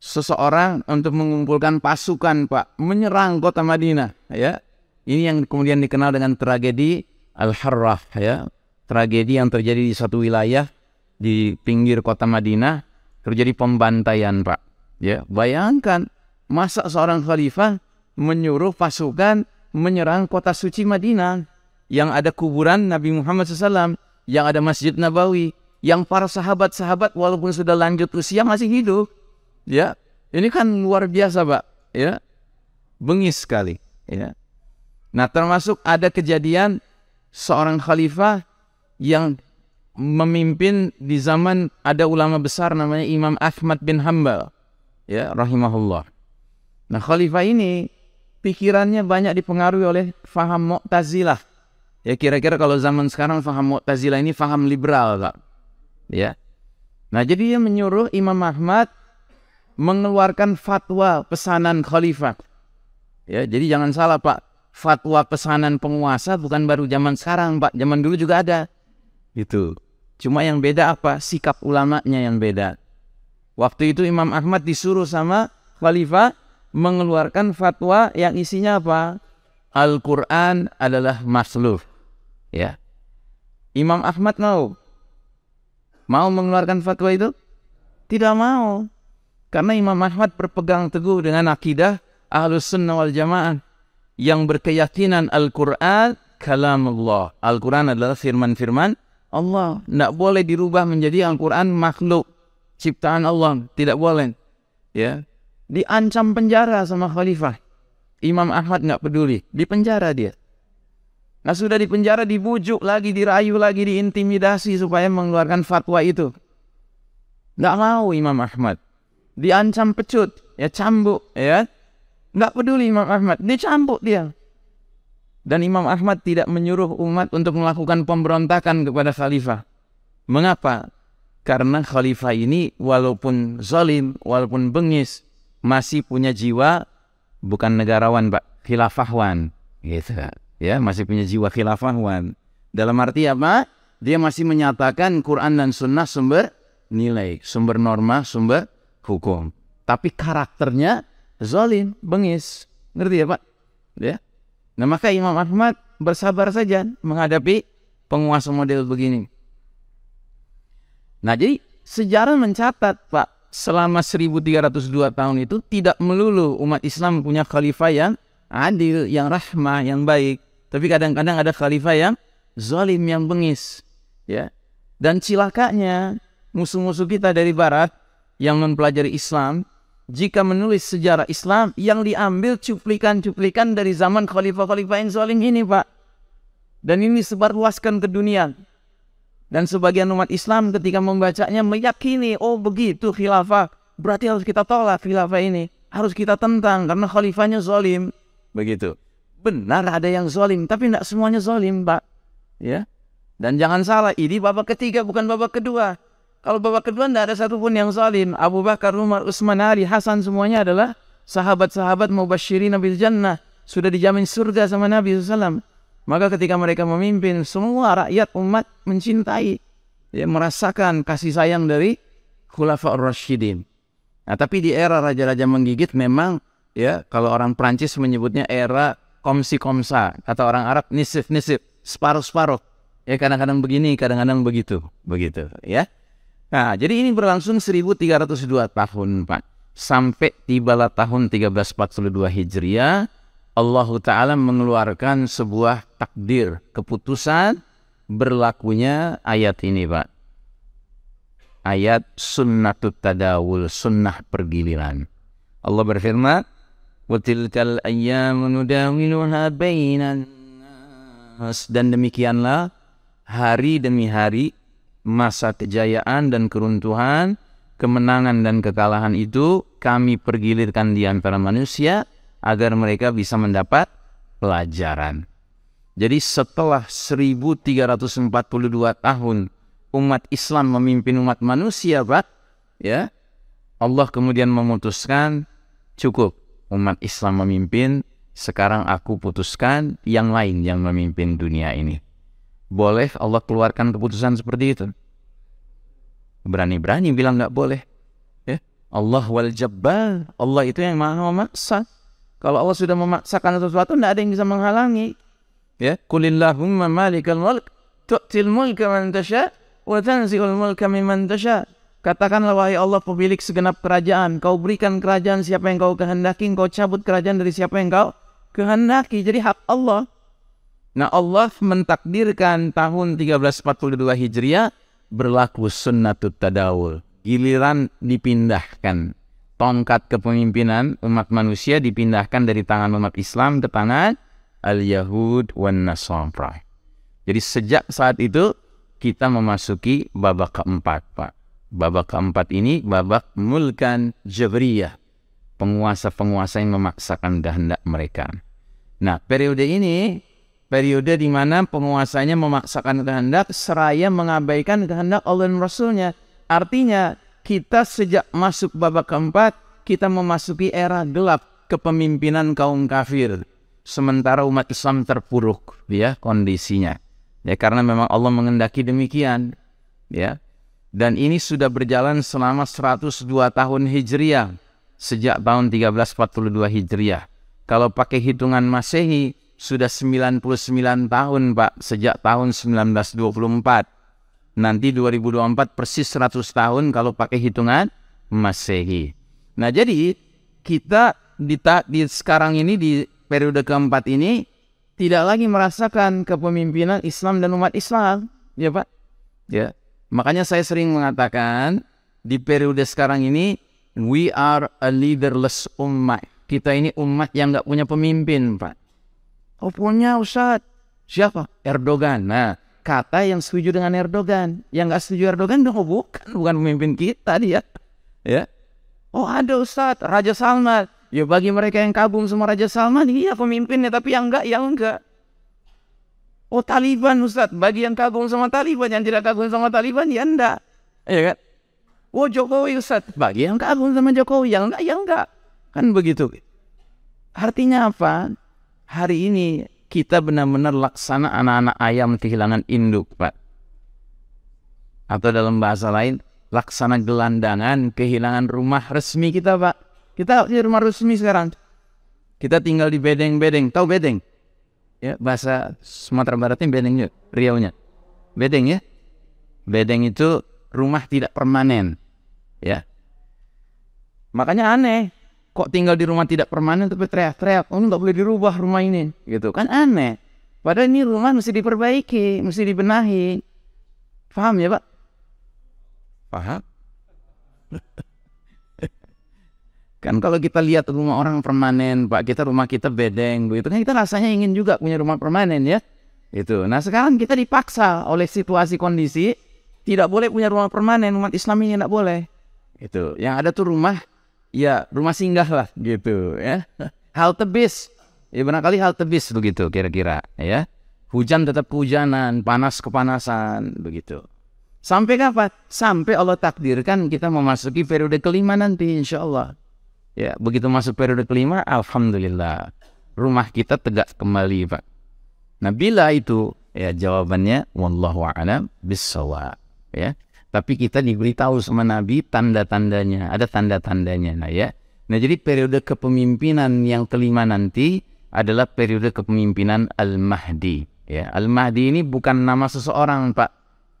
seseorang untuk mengumpulkan pasukan, Pak, menyerang kota Madinah, ya. Ini yang kemudian dikenal dengan tragedi Al-Harrah, ya. Tragedi yang terjadi di satu wilayah di pinggir kota Madinah terjadi pembantaian, Pak. Ya, bayangkan masa seorang khalifah menyuruh pasukan menyerang kota suci Madinah yang ada kuburan Nabi Muhammad SAW, yang ada Masjid Nabawi, yang para sahabat-sahabat walaupun sudah lanjut usia masih hidup. Ya, ini kan luar biasa, Pak. Ya, bengis sekali. Ya. Nah, termasuk ada kejadian seorang khalifah yang memimpin di zaman ada ulama besar namanya Imam Ahmad bin Hambal ya rahimahullah. Nah, khalifah ini pikirannya banyak dipengaruhi oleh faham Mu'tazilah. Ya kira-kira kalau zaman sekarang faham Mu'tazilah ini faham liberal, Pak ya. Nah, jadi dia menyuruh Imam Ahmad mengeluarkan fatwa pesanan khalifah. Ya, jadi jangan salah, Pak. Fatwa pesanan penguasa bukan baru zaman sekarang, Pak. Zaman dulu juga ada. Itu. Cuma yang beda apa? Sikap ulamanya yang beda. Waktu itu Imam Ahmad disuruh sama khalifah mengeluarkan fatwa yang isinya apa? Al-Qur'an adalah masluf. Ya. Imam Ahmad mau Mau mengeluarkan fatwa itu? Tidak mau. Karena Imam Ahmad berpegang teguh dengan akidah Ahlus Sunnah wal Jamaah yang berkeyakinan Al-Quran kalam Allah. Al-Quran adalah firman-firman Allah. Tidak boleh dirubah menjadi Al-Quran makhluk. Ciptaan Allah. Tidak boleh. Ya. Diancam penjara sama khalifah. Imam Ahmad nggak peduli. Di penjara dia. Nah sudah di penjara dibujuk lagi, dirayu lagi, diintimidasi supaya mengeluarkan fatwa itu. Nggak mau Imam Ahmad. Diancam pecut, ya cambuk, ya. Kan? Nggak peduli Imam Ahmad, dicambuk dia. Dan Imam Ahmad tidak menyuruh umat untuk melakukan pemberontakan kepada khalifah. Mengapa? Karena khalifah ini walaupun zalim, walaupun bengis, masih punya jiwa bukan negarawan, Pak, khilafahwan. Gitu ya masih punya jiwa wan. dalam arti apa dia masih menyatakan Quran dan Sunnah sumber nilai sumber norma sumber hukum tapi karakternya zolim, bengis ngerti ya pak ya nah maka Imam Ahmad bersabar saja menghadapi penguasa model begini nah jadi sejarah mencatat pak selama 1302 tahun itu tidak melulu umat Islam punya khalifah yang adil, yang rahmah, yang baik. Tapi kadang-kadang ada khalifah yang zalim, yang bengis. Ya. Dan cilakanya musuh-musuh kita dari barat yang mempelajari Islam, jika menulis sejarah Islam yang diambil cuplikan-cuplikan dari zaman khalifah-khalifah yang zalim ini, Pak. Dan ini sebarluaskan ke dunia. Dan sebagian umat Islam ketika membacanya meyakini, oh begitu khilafah, berarti harus kita tolak khilafah ini. Harus kita tentang karena khalifahnya zalim. Begitu. Benar ada yang zalim tapi tidak semuanya zalim Pak. Ya. Dan jangan salah, ini babak ketiga bukan babak kedua. Kalau babak kedua tidak ada satupun yang zalim. Abu Bakar, Umar, Utsman, Ali, Hasan semuanya adalah sahabat-sahabat mubasyirin Nabi Jannah. Sudah dijamin surga sama Nabi SAW. Maka ketika mereka memimpin, semua rakyat umat mencintai. Ya, merasakan kasih sayang dari Khulafa al rashidin Nah, tapi di era Raja-Raja menggigit memang ya kalau orang Prancis menyebutnya era komsi komsa kata orang Arab nisif nisif separuh separuh ya kadang-kadang begini kadang-kadang begitu begitu ya nah jadi ini berlangsung 1302 tahun pak sampai tibalah tahun 1342 hijriah Allah Ta'ala mengeluarkan sebuah takdir keputusan berlakunya ayat ini pak ayat sunnatut tadawul sunnah pergiliran Allah berfirman dan demikianlah hari demi hari masa kejayaan dan keruntuhan, kemenangan dan kekalahan itu kami pergilirkan di antara manusia agar mereka bisa mendapat pelajaran. Jadi setelah 1342 tahun umat Islam memimpin umat manusia, Pak, ya. Allah kemudian memutuskan cukup umat Islam memimpin, sekarang aku putuskan yang lain yang memimpin dunia ini. Boleh Allah keluarkan keputusan seperti itu? Berani-berani bilang nggak boleh. Ya? Allah wal jabbal, Allah itu yang maha memaksa. Kalau Allah sudah memaksakan sesuatu, tidak ada yang bisa menghalangi. Ya, kulillahumma malikal mulk tu'til mulka man tasha wa tanzi'ul mulka mimman tasha Katakanlah wahai Allah pemilik segenap kerajaan, kau berikan kerajaan siapa yang kau kehendaki, kau cabut kerajaan dari siapa yang kau kehendaki. Jadi hak Allah. Nah Allah mentakdirkan tahun 1342 Hijriah berlaku sunnatut tadawul. Giliran dipindahkan. Tongkat kepemimpinan umat manusia dipindahkan dari tangan umat Islam ke tangan al-Yahud wan Nasara. Jadi sejak saat itu kita memasuki babak keempat, Pak Babak keempat ini babak mulkan jabriyah. Penguasa-penguasa yang memaksakan kehendak mereka. Nah, periode ini periode di mana penguasanya memaksakan kehendak seraya mengabaikan kehendak Allah dan Rasulnya. Artinya, kita sejak masuk babak keempat, kita memasuki era gelap kepemimpinan kaum kafir. Sementara umat Islam terpuruk ya kondisinya. Ya karena memang Allah mengendaki demikian. Ya. Dan ini sudah berjalan selama 102 tahun Hijriah, sejak tahun 1342 Hijriah. Kalau pakai hitungan Masehi, sudah 99 tahun Pak, sejak tahun 1924. Nanti 2024 persis 100 tahun kalau pakai hitungan Masehi. Nah jadi kita di, di sekarang ini di periode keempat ini tidak lagi merasakan kepemimpinan Islam dan umat Islam, ya Pak. Ya. Makanya saya sering mengatakan di periode sekarang ini we are a leaderless ummah. Kita ini umat yang nggak punya pemimpin, Pak. Oh punya Ustaz. Siapa? Erdogan. Nah, kata yang setuju dengan Erdogan. Yang nggak setuju Erdogan, dong? oh bukan, bukan pemimpin kita dia. Ya. Oh ada Ustaz, Raja Salman. Ya bagi mereka yang kagum sama Raja Salman, iya pemimpinnya. Tapi yang enggak, yang enggak. Oh Taliban Ustaz, bagi yang kagum sama Taliban, yang tidak kagum sama Taliban ya enggak. Iya kan? Oh Jokowi Ustaz, bagi yang kagum sama Jokowi, yang enggak, yang enggak. Kan begitu. Artinya apa? Hari ini kita benar-benar laksana anak-anak ayam kehilangan induk, Pak. Atau dalam bahasa lain, laksana gelandangan kehilangan rumah resmi kita, Pak. Kita di rumah resmi sekarang. Kita tinggal di bedeng-bedeng. Tahu bedeng? -bedeng ya bahasa Sumatera Baratnya bedengnya Riaunya bedeng ya bedeng itu rumah tidak permanen ya makanya aneh kok tinggal di rumah tidak permanen tapi teriak-teriak oh nggak boleh dirubah rumah ini gitu kan aneh padahal ini rumah mesti diperbaiki mesti dibenahi paham ya pak paham Kan kalau kita lihat rumah orang permanen, Pak, kita rumah kita bedeng, begitu kan kita rasanya ingin juga punya rumah permanen ya. Itu. Nah, sekarang kita dipaksa oleh situasi kondisi tidak boleh punya rumah permanen, umat Islam ini tidak boleh. Itu. Yang ada tuh rumah ya rumah singgah lah gitu ya. Hal tebis. Ya barangkali hal tebis begitu kira-kira ya. Hujan tetap hujanan, panas kepanasan begitu. Sampai kapan? Sampai Allah takdirkan kita memasuki periode kelima nanti insya Allah. Ya, begitu masuk periode kelima, alhamdulillah rumah kita tegak kembali, Pak. Nah, bila itu ya jawabannya wallahu a'lam bissawab, ya. Tapi kita diberitahu sama Nabi tanda-tandanya, ada tanda-tandanya. Nah, ya. Nah, jadi periode kepemimpinan yang kelima nanti adalah periode kepemimpinan Al-Mahdi, ya. Al-Mahdi ini bukan nama seseorang, Pak.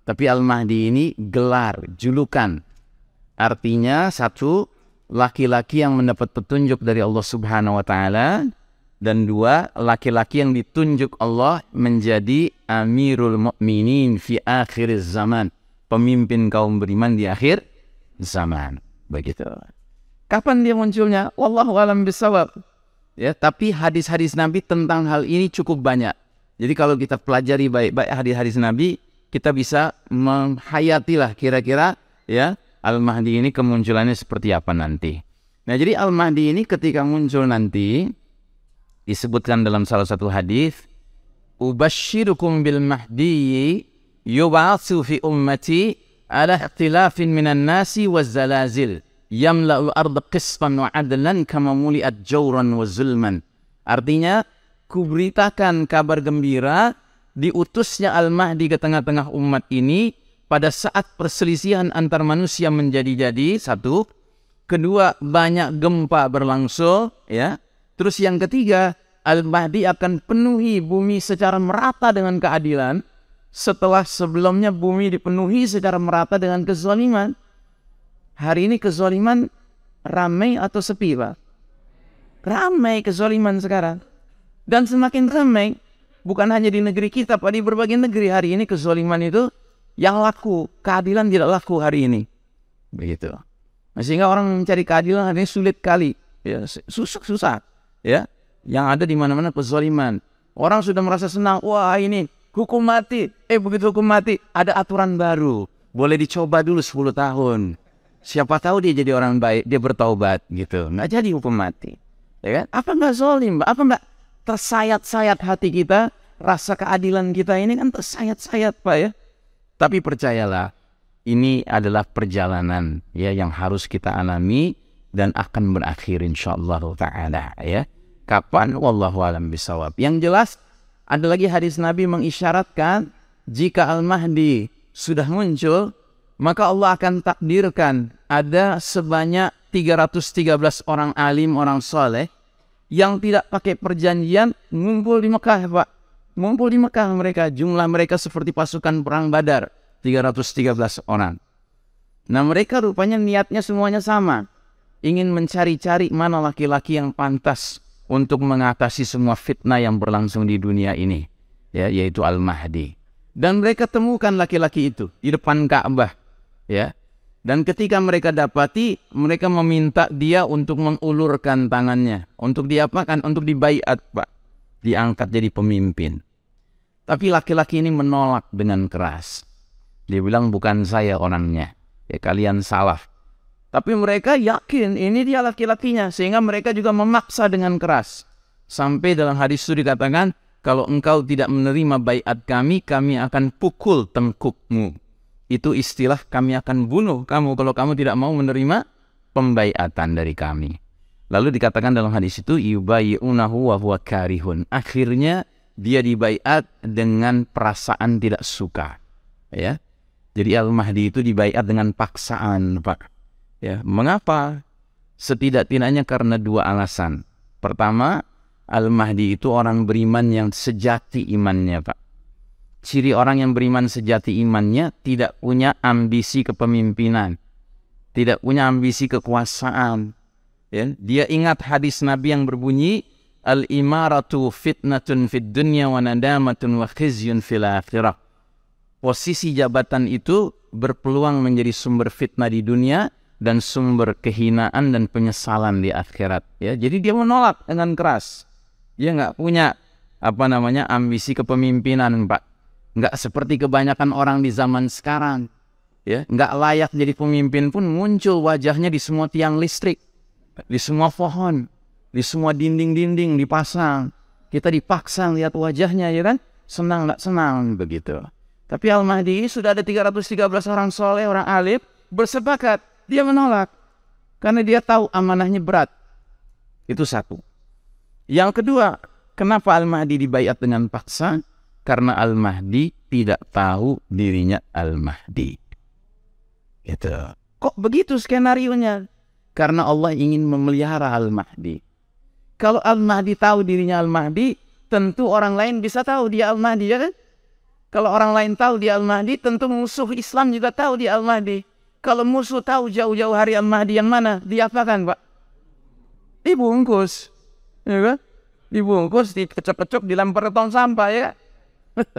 Tapi Al-Mahdi ini gelar, julukan. Artinya satu, laki-laki yang mendapat petunjuk dari Allah Subhanahu wa taala dan dua laki-laki yang ditunjuk Allah menjadi amirul mukminin fi akhir zaman, pemimpin kaum beriman di akhir zaman. Begitu. Kapan dia munculnya? Wallahu alam bisawab. Ya, tapi hadis-hadis Nabi tentang hal ini cukup banyak. Jadi kalau kita pelajari baik-baik hadis-hadis Nabi, kita bisa menghayatilah kira-kira ya Al-Mahdi ini kemunculannya seperti apa nanti. Nah, jadi Al-Mahdi ini ketika muncul nanti disebutkan dalam salah satu hadis, Ubashirukum bil Mahdi yubasu fi ummati ala ihtilafin minan nasi waz zalazil." yamla'u arda qisfan wa adlan kama muli'at jawran wa zulman. Artinya, kuberitakan kabar gembira diutusnya Al-Mahdi ke tengah-tengah umat ini pada saat perselisihan antar manusia menjadi-jadi satu, kedua banyak gempa berlangsung, ya. Terus yang ketiga, Al-Mahdi akan penuhi bumi secara merata dengan keadilan setelah sebelumnya bumi dipenuhi secara merata dengan kezaliman. Hari ini kezaliman ramai atau sepi, Pak? Ramai kezaliman sekarang. Dan semakin ramai, bukan hanya di negeri kita, Pak, di berbagai negeri hari ini kezaliman itu yang laku, keadilan tidak laku hari ini. Begitu. Nah, sehingga orang mencari keadilan hari ini sulit kali. Ya, susah susah. Ya, yang ada di mana-mana kezaliman. Orang sudah merasa senang, wah ini hukum mati. Eh begitu hukum mati, ada aturan baru. Boleh dicoba dulu 10 tahun. Siapa tahu dia jadi orang baik, dia bertaubat gitu. Nggak jadi hukum mati. Ya kan? Apa nggak zalim? Apa nggak tersayat-sayat hati kita? Rasa keadilan kita ini kan tersayat-sayat Pak ya tapi percayalah, ini adalah perjalanan ya yang harus kita alami dan akan berakhir insya Allah taala ya. Kapan wallahu alam bisawab. Yang jelas ada lagi hadis Nabi mengisyaratkan jika Al-Mahdi sudah muncul, maka Allah akan takdirkan ada sebanyak 313 orang alim, orang soleh yang tidak pakai perjanjian ngumpul di Mekah, Pak. Mengumpul di Mekah mereka, jumlah mereka seperti pasukan perang Badar, 313 orang. Nah mereka rupanya niatnya semuanya sama. Ingin mencari-cari mana laki-laki yang pantas untuk mengatasi semua fitnah yang berlangsung di dunia ini. ya Yaitu Al-Mahdi. Dan mereka temukan laki-laki itu di depan Ka'bah. ya Dan ketika mereka dapati, mereka meminta dia untuk mengulurkan tangannya. Untuk diapakan? Untuk dibaiat, Pak diangkat jadi pemimpin. Tapi laki-laki ini menolak dengan keras. Dia bilang bukan saya orangnya, ya kalian salah. Tapi mereka yakin ini dia laki-lakinya sehingga mereka juga memaksa dengan keras. Sampai dalam hadis itu dikatakan, kalau engkau tidak menerima bayat kami, kami akan pukul tengkukmu. Itu istilah kami akan bunuh kamu kalau kamu tidak mau menerima pembayatan dari kami. Lalu dikatakan dalam hadis itu yubayyunahu wa huwa karihun. Akhirnya dia dibaiat dengan perasaan tidak suka. Ya. Jadi Al-Mahdi itu dibaiat dengan paksaan, Pak. Ya, mengapa? Setidak-tidaknya karena dua alasan. Pertama, Al-Mahdi itu orang beriman yang sejati imannya, Pak. Ciri orang yang beriman sejati imannya tidak punya ambisi kepemimpinan, tidak punya ambisi kekuasaan, ya, dia ingat hadis Nabi yang berbunyi al imaratu fitnatun fid dunya wa nadamatun wa khizyun fil akhirah. Posisi jabatan itu berpeluang menjadi sumber fitnah di dunia dan sumber kehinaan dan penyesalan di akhirat. Ya, jadi dia menolak dengan keras. Dia nggak punya apa namanya ambisi kepemimpinan, Pak. Nggak seperti kebanyakan orang di zaman sekarang. Ya, nggak layak jadi pemimpin pun muncul wajahnya di semua tiang listrik di semua pohon, di semua dinding-dinding dipasang. Kita dipaksa lihat wajahnya ya kan? Senang nggak senang begitu. Tapi Al-Mahdi sudah ada 313 orang soleh, orang alim bersepakat. Dia menolak. Karena dia tahu amanahnya berat. Itu satu. Yang kedua, kenapa Al-Mahdi dibayat dengan paksa? Karena Al-Mahdi tidak tahu dirinya Al-Mahdi. Gitu. Kok begitu skenario nya? Karena Allah ingin memelihara Al-Mahdi. Kalau Al-Mahdi tahu dirinya Al-Mahdi, tentu orang lain bisa tahu dia Al-Mahdi, ya kan? Kalau orang lain tahu dia Al-Mahdi, tentu musuh Islam juga tahu dia Al-Mahdi. Kalau musuh tahu jauh-jauh hari Al-Mahdi yang mana, diapakan, Pak? Dibungkus. Ya kan? Dibungkus, dikecok-kecok, dilempar tong sampah, ya kan?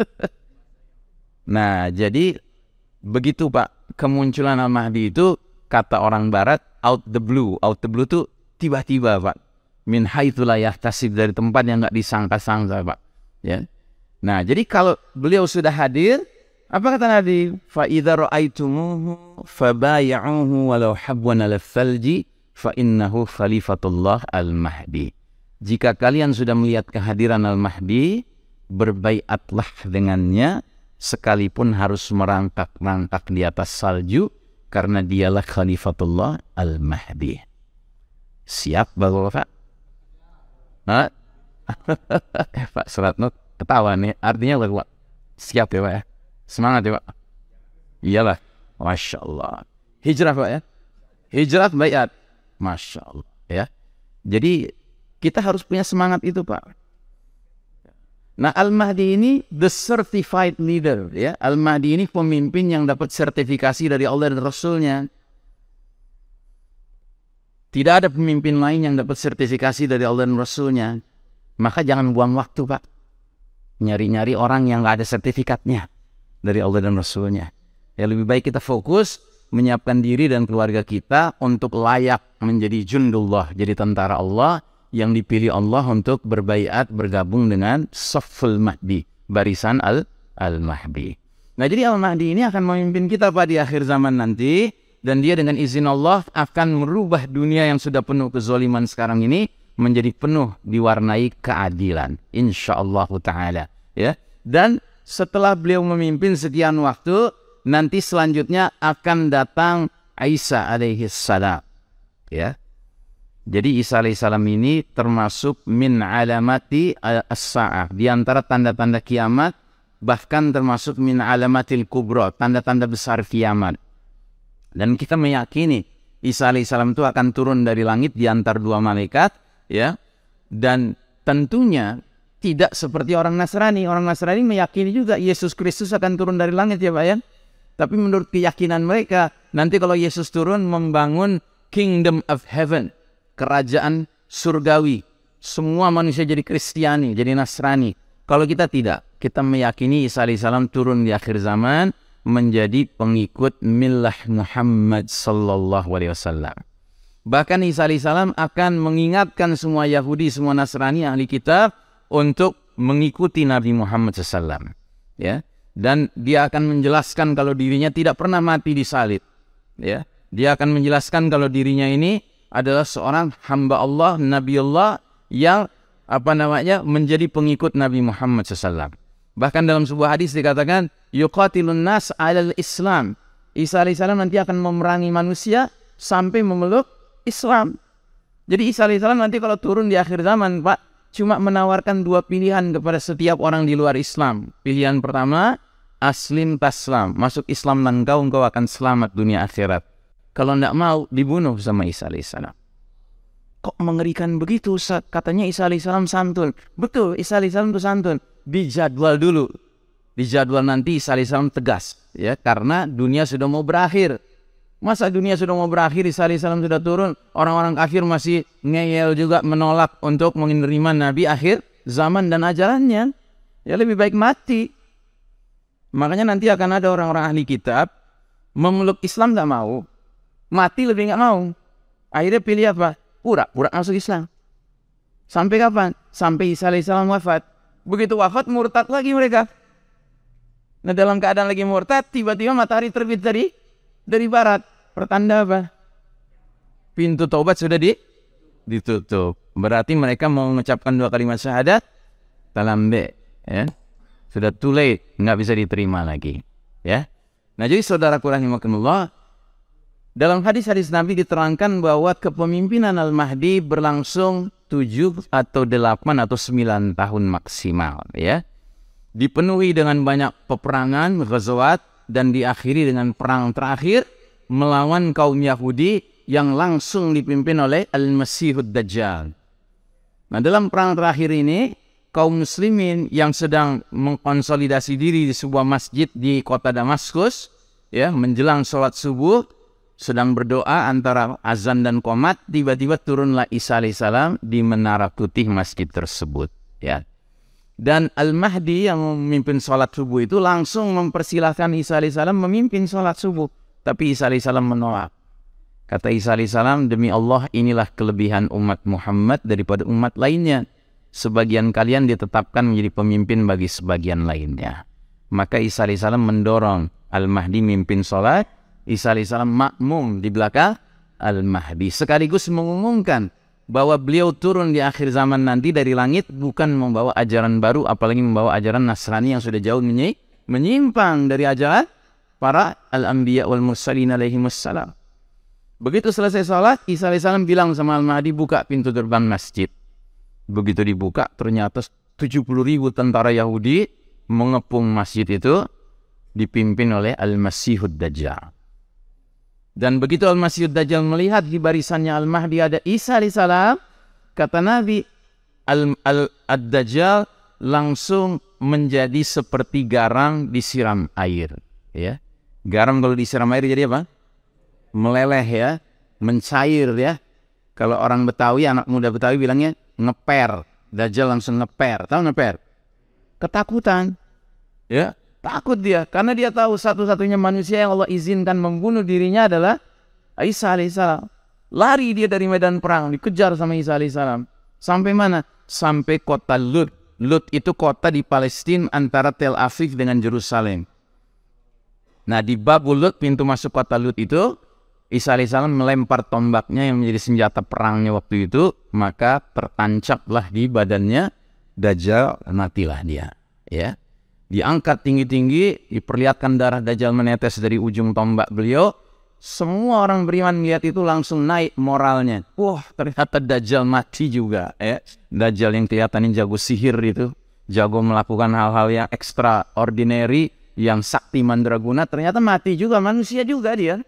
nah, jadi begitu Pak, kemunculan Al-Mahdi itu kata orang barat out the blue out the blue tuh tiba-tiba pak min ya tasib dari tempat yang nggak disangka-sangka pak ya nah jadi kalau beliau sudah hadir apa kata Nabi fa idza ra'aitumuhu fabayya'uhu walau habwan ala falji fa innahu khalifatullah al mahdi jika kalian sudah melihat kehadiran al mahdi berbaiatlah dengannya sekalipun harus merangkak-rangkak di atas salju karena dialah Khalifatullah Al-Mahdi. Siap Bapak? Hah? Eh, Pak Suratno ketawa nih, artinya udah Siap ya Pak ya? Semangat ya Pak? Iyalah, Masya Allah. Hijrah Pak ya? Hijrah bayat. Masya Allah ya. Jadi kita harus punya semangat itu Pak. Nah, Al-Mahdi ini the certified leader ya. Al-Mahdi ini pemimpin yang dapat sertifikasi dari Allah dan Rasulnya. Tidak ada pemimpin lain yang dapat sertifikasi dari Allah dan Rasulnya. Maka jangan buang waktu, Pak. Nyari-nyari orang yang nggak ada sertifikatnya dari Allah dan Rasulnya. Ya lebih baik kita fokus menyiapkan diri dan keluarga kita untuk layak menjadi jundullah, jadi tentara Allah yang dipilih Allah untuk berbaiat bergabung dengan Saful Mahdi, barisan Al Al-Mahdi. Nah, jadi Al-Mahdi ini akan memimpin kita pada di akhir zaman nanti dan dia dengan izin Allah akan merubah dunia yang sudah penuh kezoliman sekarang ini menjadi penuh diwarnai keadilan insyaallah taala ya dan setelah beliau memimpin sekian waktu nanti selanjutnya akan datang Isa alaihi salam ya jadi Isa Salam ini termasuk min alamati as-sa'ah. Di antara tanda-tanda kiamat, bahkan termasuk min alamatil kubro, tanda-tanda besar kiamat. Dan kita meyakini Isa Salam itu akan turun dari langit di antara dua malaikat, ya. Dan tentunya tidak seperti orang Nasrani. Orang Nasrani meyakini juga Yesus Kristus akan turun dari langit ya Pak ya. Tapi menurut keyakinan mereka, nanti kalau Yesus turun membangun kingdom of heaven kerajaan surgawi. Semua manusia jadi Kristiani, jadi Nasrani. Kalau kita tidak, kita meyakini Isa alaihissalam turun di akhir zaman menjadi pengikut milah Muhammad sallallahu alaihi wasallam. Bahkan Isa Salam akan mengingatkan semua Yahudi, semua Nasrani ahli kitab untuk mengikuti Nabi Muhammad sallam. Ya. Dan dia akan menjelaskan kalau dirinya tidak pernah mati di salib Ya. Dia akan menjelaskan kalau dirinya ini adalah seorang hamba Allah, Nabi Allah yang apa namanya menjadi pengikut Nabi Muhammad SAW. Bahkan dalam sebuah hadis dikatakan, yuqatilun nas alal Islam. Isa AS nanti akan memerangi manusia sampai memeluk Islam. Jadi Isa AS nanti kalau turun di akhir zaman, Pak, cuma menawarkan dua pilihan kepada setiap orang di luar Islam. Pilihan pertama, aslim taslam, masuk Islam dan kau engkau akan selamat dunia akhirat. Kalau tidak mau dibunuh sama Isa alaihissalam. Kok mengerikan begitu Ustaz? Katanya Isa alaihissalam santun. Betul Isa alaihissalam itu santun. Dijadwal dulu. Dijadwal nanti Isa alaihissalam tegas. ya Karena dunia sudah mau berakhir. Masa dunia sudah mau berakhir, Isa alaihissalam sudah turun. Orang-orang kafir masih ngeyel juga menolak untuk menerima Nabi akhir zaman dan ajarannya. Ya lebih baik mati. Makanya nanti akan ada orang-orang ahli kitab memeluk Islam tidak mau, mati lebih nggak mau. Akhirnya pilih apa? Pura-pura masuk Islam. Sampai kapan? Sampai Isa alaihissalam wafat. Begitu wafat murtad lagi mereka. Nah dalam keadaan lagi murtad, tiba-tiba matahari terbit dari dari barat. Pertanda apa? Pintu taubat sudah di ditutup. Berarti mereka mau mengucapkan dua kalimat syahadat dalam ya. Sudah too late, nggak bisa diterima lagi, ya. Nah jadi saudara kurang Allah dalam hadis-hadis Nabi diterangkan bahwa kepemimpinan Al-Mahdi berlangsung 7 atau 8 atau 9 tahun maksimal ya. Dipenuhi dengan banyak peperangan, ghazwat dan diakhiri dengan perang terakhir melawan kaum Yahudi yang langsung dipimpin oleh Al-Masihud Dajjal. Nah, dalam perang terakhir ini kaum muslimin yang sedang mengkonsolidasi diri di sebuah masjid di kota Damaskus ya menjelang sholat subuh sedang berdoa antara azan dan komat tiba-tiba turunlah Isa alaihissalam di menara putih masjid tersebut ya dan Al-Mahdi yang memimpin sholat subuh itu langsung mempersilahkan Isa alaihissalam memimpin sholat subuh tapi Isa alaihissalam menolak kata Isa alaihissalam demi Allah inilah kelebihan umat Muhammad daripada umat lainnya sebagian kalian ditetapkan menjadi pemimpin bagi sebagian lainnya maka Isa alaihissalam mendorong Al-Mahdi memimpin sholat Isa alaihissalam makmum di belakang Al-Mahdi. Sekaligus mengumumkan bahwa beliau turun di akhir zaman nanti dari langit bukan membawa ajaran baru apalagi membawa ajaran Nasrani yang sudah jauh menyi menyimpang dari ajaran para al-anbiya wal mursalin alaihi wassalam. Begitu selesai salat, Isa alaihissalam bilang sama Al-Mahdi buka pintu gerbang masjid. Begitu dibuka ternyata 70 ribu tentara Yahudi mengepung masjid itu dipimpin oleh Al-Masihud Dajjal. Dan begitu Al-Masih Dajjal melihat di barisannya Al-Mahdi ada Isa alaihissalam, kata Nabi, Al-Dajjal langsung menjadi seperti garam disiram air. Ya, Garam kalau disiram air jadi apa? Meleleh ya, mencair ya. Kalau orang Betawi, anak muda Betawi bilangnya ngeper. Dajjal langsung ngeper. Tahu ngeper? Ketakutan. Ya, Takut dia karena dia tahu satu-satunya manusia yang Allah izinkan membunuh dirinya adalah Isa alaihissalam. Lari dia dari medan perang, dikejar sama Isa alaihissalam. Sampai mana? Sampai kota Lut. Lut itu kota di Palestina antara Tel Aviv dengan Jerusalem. Nah di Babul Lut, pintu masuk kota Lut itu Isa alaihissalam melempar tombaknya yang menjadi senjata perangnya waktu itu, maka tertancaplah di badannya, Dajjal matilah dia. Ya, diangkat tinggi-tinggi, diperlihatkan darah dajjal menetes dari ujung tombak beliau, semua orang beriman melihat itu langsung naik moralnya. Wah, ternyata dajjal mati juga, ya. Dajjal yang kelihatannya jago sihir itu, jago melakukan hal-hal yang extraordinary, yang sakti mandraguna, ternyata mati juga manusia juga dia.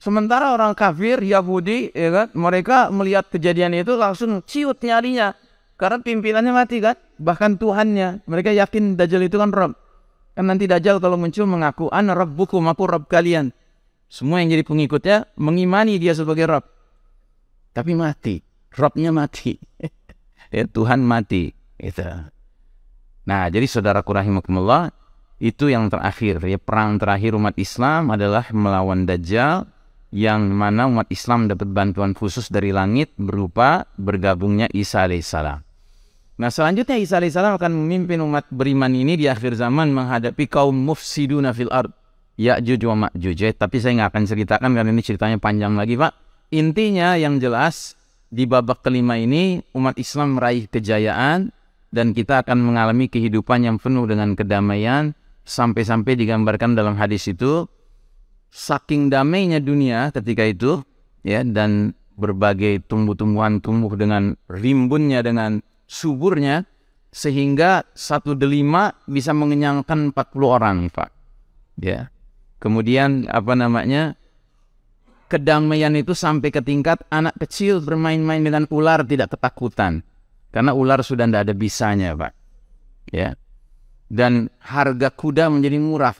Sementara orang kafir Yahudi, ya kan, mereka melihat kejadian itu langsung ciut nyarinya karena pimpinannya mati kan bahkan Tuhannya. Mereka yakin Dajjal itu kan Rob. Kan nanti Dajjal kalau muncul mengaku, Rob buku aku Rob kalian. Semua yang jadi pengikutnya mengimani dia sebagai Rob. Tapi mati. Robnya mati. ya, Tuhan mati. Itu. Nah, jadi saudara kurahimakumullah, itu yang terakhir. Ya, perang terakhir umat Islam adalah melawan Dajjal yang mana umat Islam dapat bantuan khusus dari langit berupa bergabungnya Isa alaihissalam. Nah selanjutnya Isa AS akan memimpin umat beriman ini di akhir zaman menghadapi kaum mufsiduna fil ard. juju wa Ma'juj. Eh, tapi saya nggak akan ceritakan karena ini ceritanya panjang lagi Pak. Intinya yang jelas di babak kelima ini umat Islam meraih kejayaan dan kita akan mengalami kehidupan yang penuh dengan kedamaian sampai-sampai digambarkan dalam hadis itu saking damainya dunia ketika itu ya dan berbagai tumbuh-tumbuhan tumbuh dengan rimbunnya dengan suburnya sehingga satu delima bisa mengenyangkan 40 orang Pak. Ya. Kemudian apa namanya? Kedamaian itu sampai ke tingkat anak kecil bermain-main dengan ular tidak ketakutan. Karena ular sudah tidak ada bisanya, Pak. Ya. Dan harga kuda menjadi murah.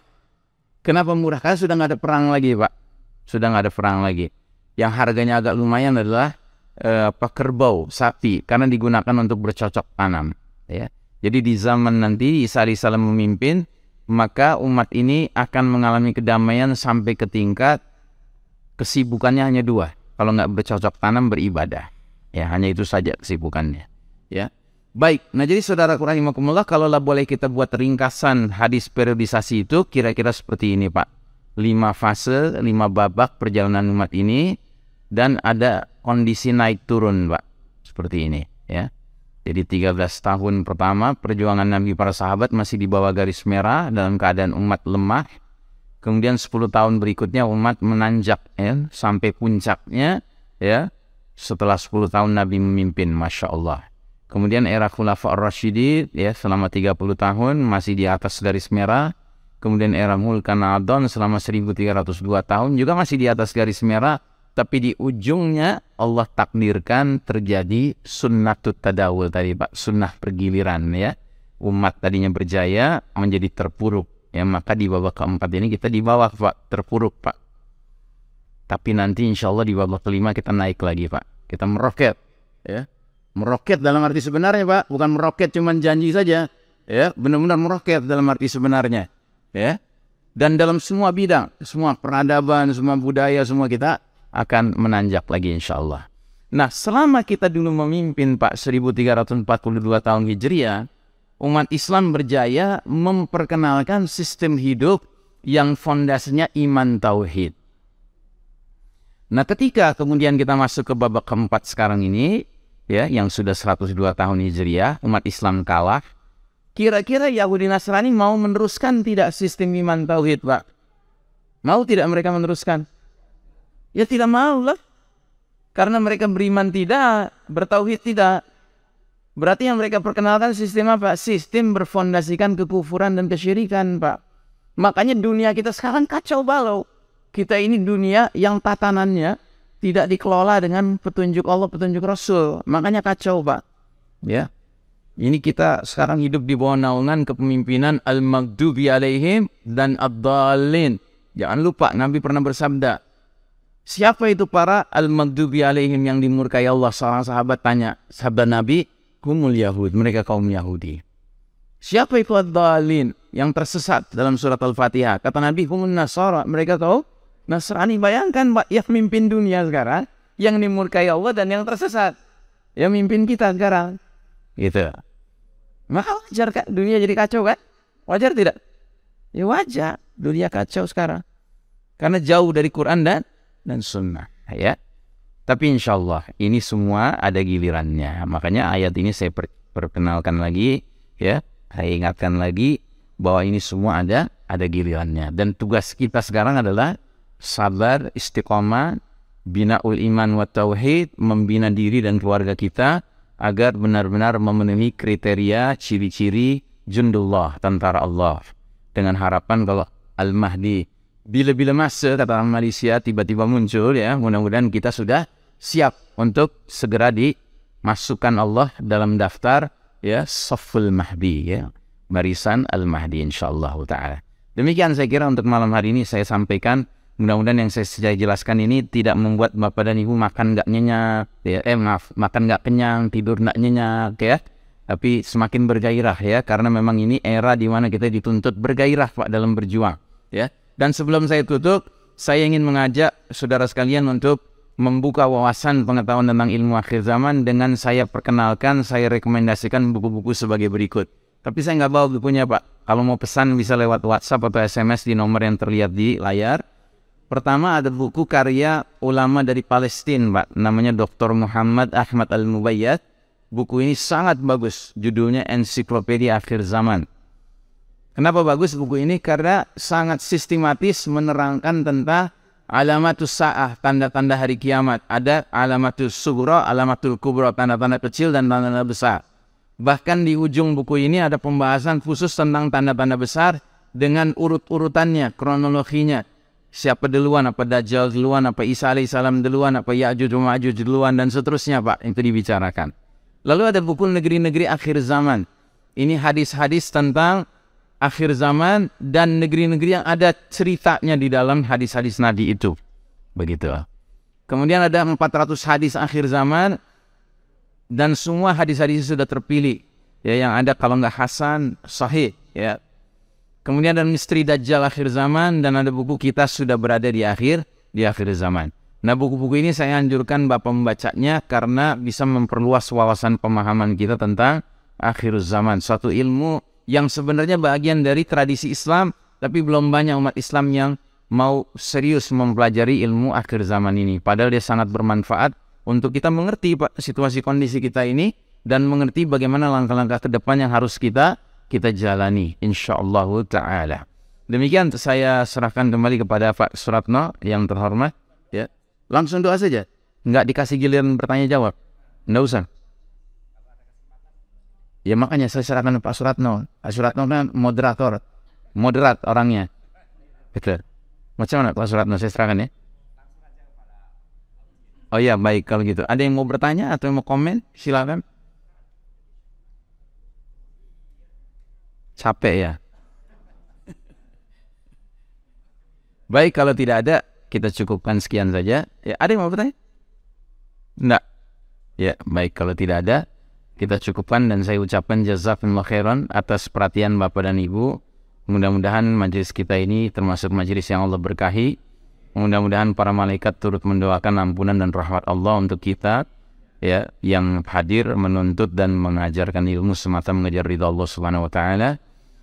Kenapa murah? Karena sudah nggak ada perang lagi, Pak. Sudah nggak ada perang lagi. Yang harganya agak lumayan adalah eh, apa kerbau, sapi karena digunakan untuk bercocok tanam, ya. Jadi di zaman nanti Isa alaihissalam memimpin, maka umat ini akan mengalami kedamaian sampai ke tingkat kesibukannya hanya dua. Kalau nggak bercocok tanam beribadah, ya hanya itu saja kesibukannya, ya. Baik, nah jadi saudara imakumullah kalau boleh kita buat ringkasan hadis periodisasi itu kira-kira seperti ini Pak. Lima fase, lima babak perjalanan umat ini dan ada kondisi naik turun Pak seperti ini ya jadi 13 tahun pertama perjuangan Nabi para sahabat masih di bawah garis merah dalam keadaan umat lemah kemudian 10 tahun berikutnya umat menanjak ya sampai puncaknya ya setelah 10 tahun Nabi memimpin Masya Allah kemudian era Khulafa Rashidid ya selama 30 tahun masih di atas garis merah kemudian era Mulkan Adon selama 1302 tahun juga masih di atas garis merah tapi di ujungnya Allah takdirkan terjadi sunnah tadawul tadi Pak, sunnah pergiliran ya. Umat tadinya berjaya menjadi terpuruk ya, maka di babak keempat ini kita di bawah Pak, terpuruk Pak. Tapi nanti insya Allah di babak kelima kita naik lagi Pak, kita meroket ya. Meroket dalam arti sebenarnya Pak, bukan meroket cuman janji saja ya, benar-benar meroket dalam arti sebenarnya ya. Dan dalam semua bidang, semua peradaban, semua budaya, semua kita akan menanjak lagi insya Allah. Nah selama kita dulu memimpin Pak 1342 tahun Hijriah, umat Islam berjaya memperkenalkan sistem hidup yang fondasinya iman tauhid. Nah ketika kemudian kita masuk ke babak keempat sekarang ini, ya yang sudah 102 tahun Hijriah, umat Islam kalah, Kira-kira Yahudi Nasrani mau meneruskan tidak sistem iman tauhid, Pak? Mau tidak mereka meneruskan? Ya tidak mau lah. Karena mereka beriman tidak, bertauhid tidak. Berarti yang mereka perkenalkan sistem apa? Sistem berfondasikan kekufuran dan kesyirikan, Pak. Makanya dunia kita sekarang kacau balau. Kita ini dunia yang tatanannya tidak dikelola dengan petunjuk Allah, petunjuk Rasul. Makanya kacau, Pak. Ya. Ini kita sekarang hidup di bawah naungan kepemimpinan al-maghdubi alaihim dan ad Jangan lupa Nabi pernah bersabda, Siapa itu para al-maghdubi alaihim yang dimurkai Allah? Seorang sahabat tanya, sahabat Nabi, kumul Yahud, mereka kaum Yahudi. Siapa itu ad-dalin yang tersesat dalam surat Al-Fatihah? Kata Nabi, kumul nasara, mereka tahu Nasrani. Bayangkan yang mimpin dunia sekarang, yang dimurkai Allah dan yang tersesat. Yang mimpin kita sekarang. Gitu. Maka wajar kan dunia jadi kacau kan? Wajar tidak? Ya wajar, dunia kacau sekarang. Karena jauh dari Quran dan dan sunnah ya tapi insya Allah ini semua ada gilirannya makanya ayat ini saya perkenalkan lagi ya saya ingatkan lagi bahwa ini semua ada ada gilirannya dan tugas kita sekarang adalah sabar istiqomah bina binaul iman wa tauhid membina diri dan keluarga kita agar benar-benar memenuhi kriteria ciri-ciri jundullah tentara Allah dengan harapan kalau al-mahdi bila-bila masa kata Malaysia tiba-tiba muncul ya mudah-mudahan kita sudah siap untuk segera dimasukkan Allah dalam daftar ya Saful Mahdi ya barisan Al-Mahdi insyaallah taala. Demikian saya kira untuk malam hari ini saya sampaikan mudah-mudahan yang saya sudah jelaskan ini tidak membuat Bapak dan Ibu makan nggak nyenyak ya eh maaf makan nggak kenyang tidur nggak nyenyak ya tapi semakin bergairah ya karena memang ini era di mana kita dituntut bergairah Pak dalam berjuang ya dan sebelum saya tutup, saya ingin mengajak saudara sekalian untuk membuka wawasan pengetahuan tentang ilmu akhir zaman dengan saya perkenalkan, saya rekomendasikan buku-buku sebagai berikut. Tapi saya nggak bawa bukunya Pak. Kalau mau pesan bisa lewat WhatsApp atau SMS di nomor yang terlihat di layar. Pertama ada buku karya ulama dari Palestina Pak. Namanya Dr. Muhammad Ahmad Al-Mubayyad. Buku ini sangat bagus. Judulnya Ensiklopedia Akhir Zaman. Kenapa bagus buku ini? Karena sangat sistematis menerangkan tentang alamatus sa'ah, tanda-tanda hari kiamat. Ada alamatus sugro, alamatul kubro, tanda-tanda kecil dan tanda-tanda besar. Bahkan di ujung buku ini ada pembahasan khusus tentang tanda-tanda besar dengan urut-urutannya, kronologinya. Siapa duluan, apa Dajjal duluan, apa Isa alaihissalam duluan, apa Ya'jud Ma'jud duluan, dan seterusnya Pak. Itu dibicarakan. Lalu ada buku negeri-negeri akhir zaman. Ini hadis-hadis tentang akhir zaman dan negeri-negeri yang ada ceritanya di dalam hadis-hadis Nabi itu. Begitu. Kemudian ada 400 hadis akhir zaman dan semua hadis-hadis sudah terpilih. Ya yang ada kalau nggak Hasan sahih ya. Kemudian ada misteri Dajjal akhir zaman dan ada buku kita sudah berada di akhir di akhir zaman. Nah buku-buku ini saya anjurkan Bapak membacanya karena bisa memperluas wawasan pemahaman kita tentang akhir zaman. Suatu ilmu yang sebenarnya bagian dari tradisi Islam tapi belum banyak umat Islam yang mau serius mempelajari ilmu akhir zaman ini padahal dia sangat bermanfaat untuk kita mengerti Pak situasi kondisi kita ini dan mengerti bagaimana langkah-langkah ke yang harus kita kita jalani insyaallah taala demikian saya serahkan kembali kepada Pak Suratno yang terhormat ya langsung doa saja nggak dikasih giliran bertanya jawab nggak usah Ya makanya saya serahkan Pak Suratno. Pak Suratno kan moderator, moderat orangnya. Betul. Macam mana Pak Suratno saya serahkan ya? Oh iya baik kalau gitu. Ada yang mau bertanya atau yang mau komen? Silakan. Capek ya. Baik kalau tidak ada kita cukupkan sekian saja. Ya, ada yang mau bertanya? Enggak. Ya baik kalau tidak ada kita cukupkan dan saya ucapkan jazakumullah khairan atas perhatian Bapak dan Ibu. Mudah-mudahan majelis kita ini termasuk majelis yang Allah berkahi. Mudah-mudahan para malaikat turut mendoakan ampunan dan rahmat Allah untuk kita ya yang hadir menuntut dan mengajarkan ilmu semata mengejar ridha Allah Subhanahu wa taala.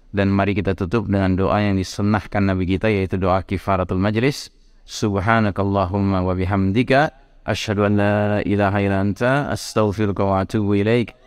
Dan mari kita tutup dengan doa yang disenahkan Nabi kita yaitu doa kifaratul majelis. Subhanakallahumma wa bihamdika asyhadu an la ilaha illa anta astaghfiruka wa atubu ilaika.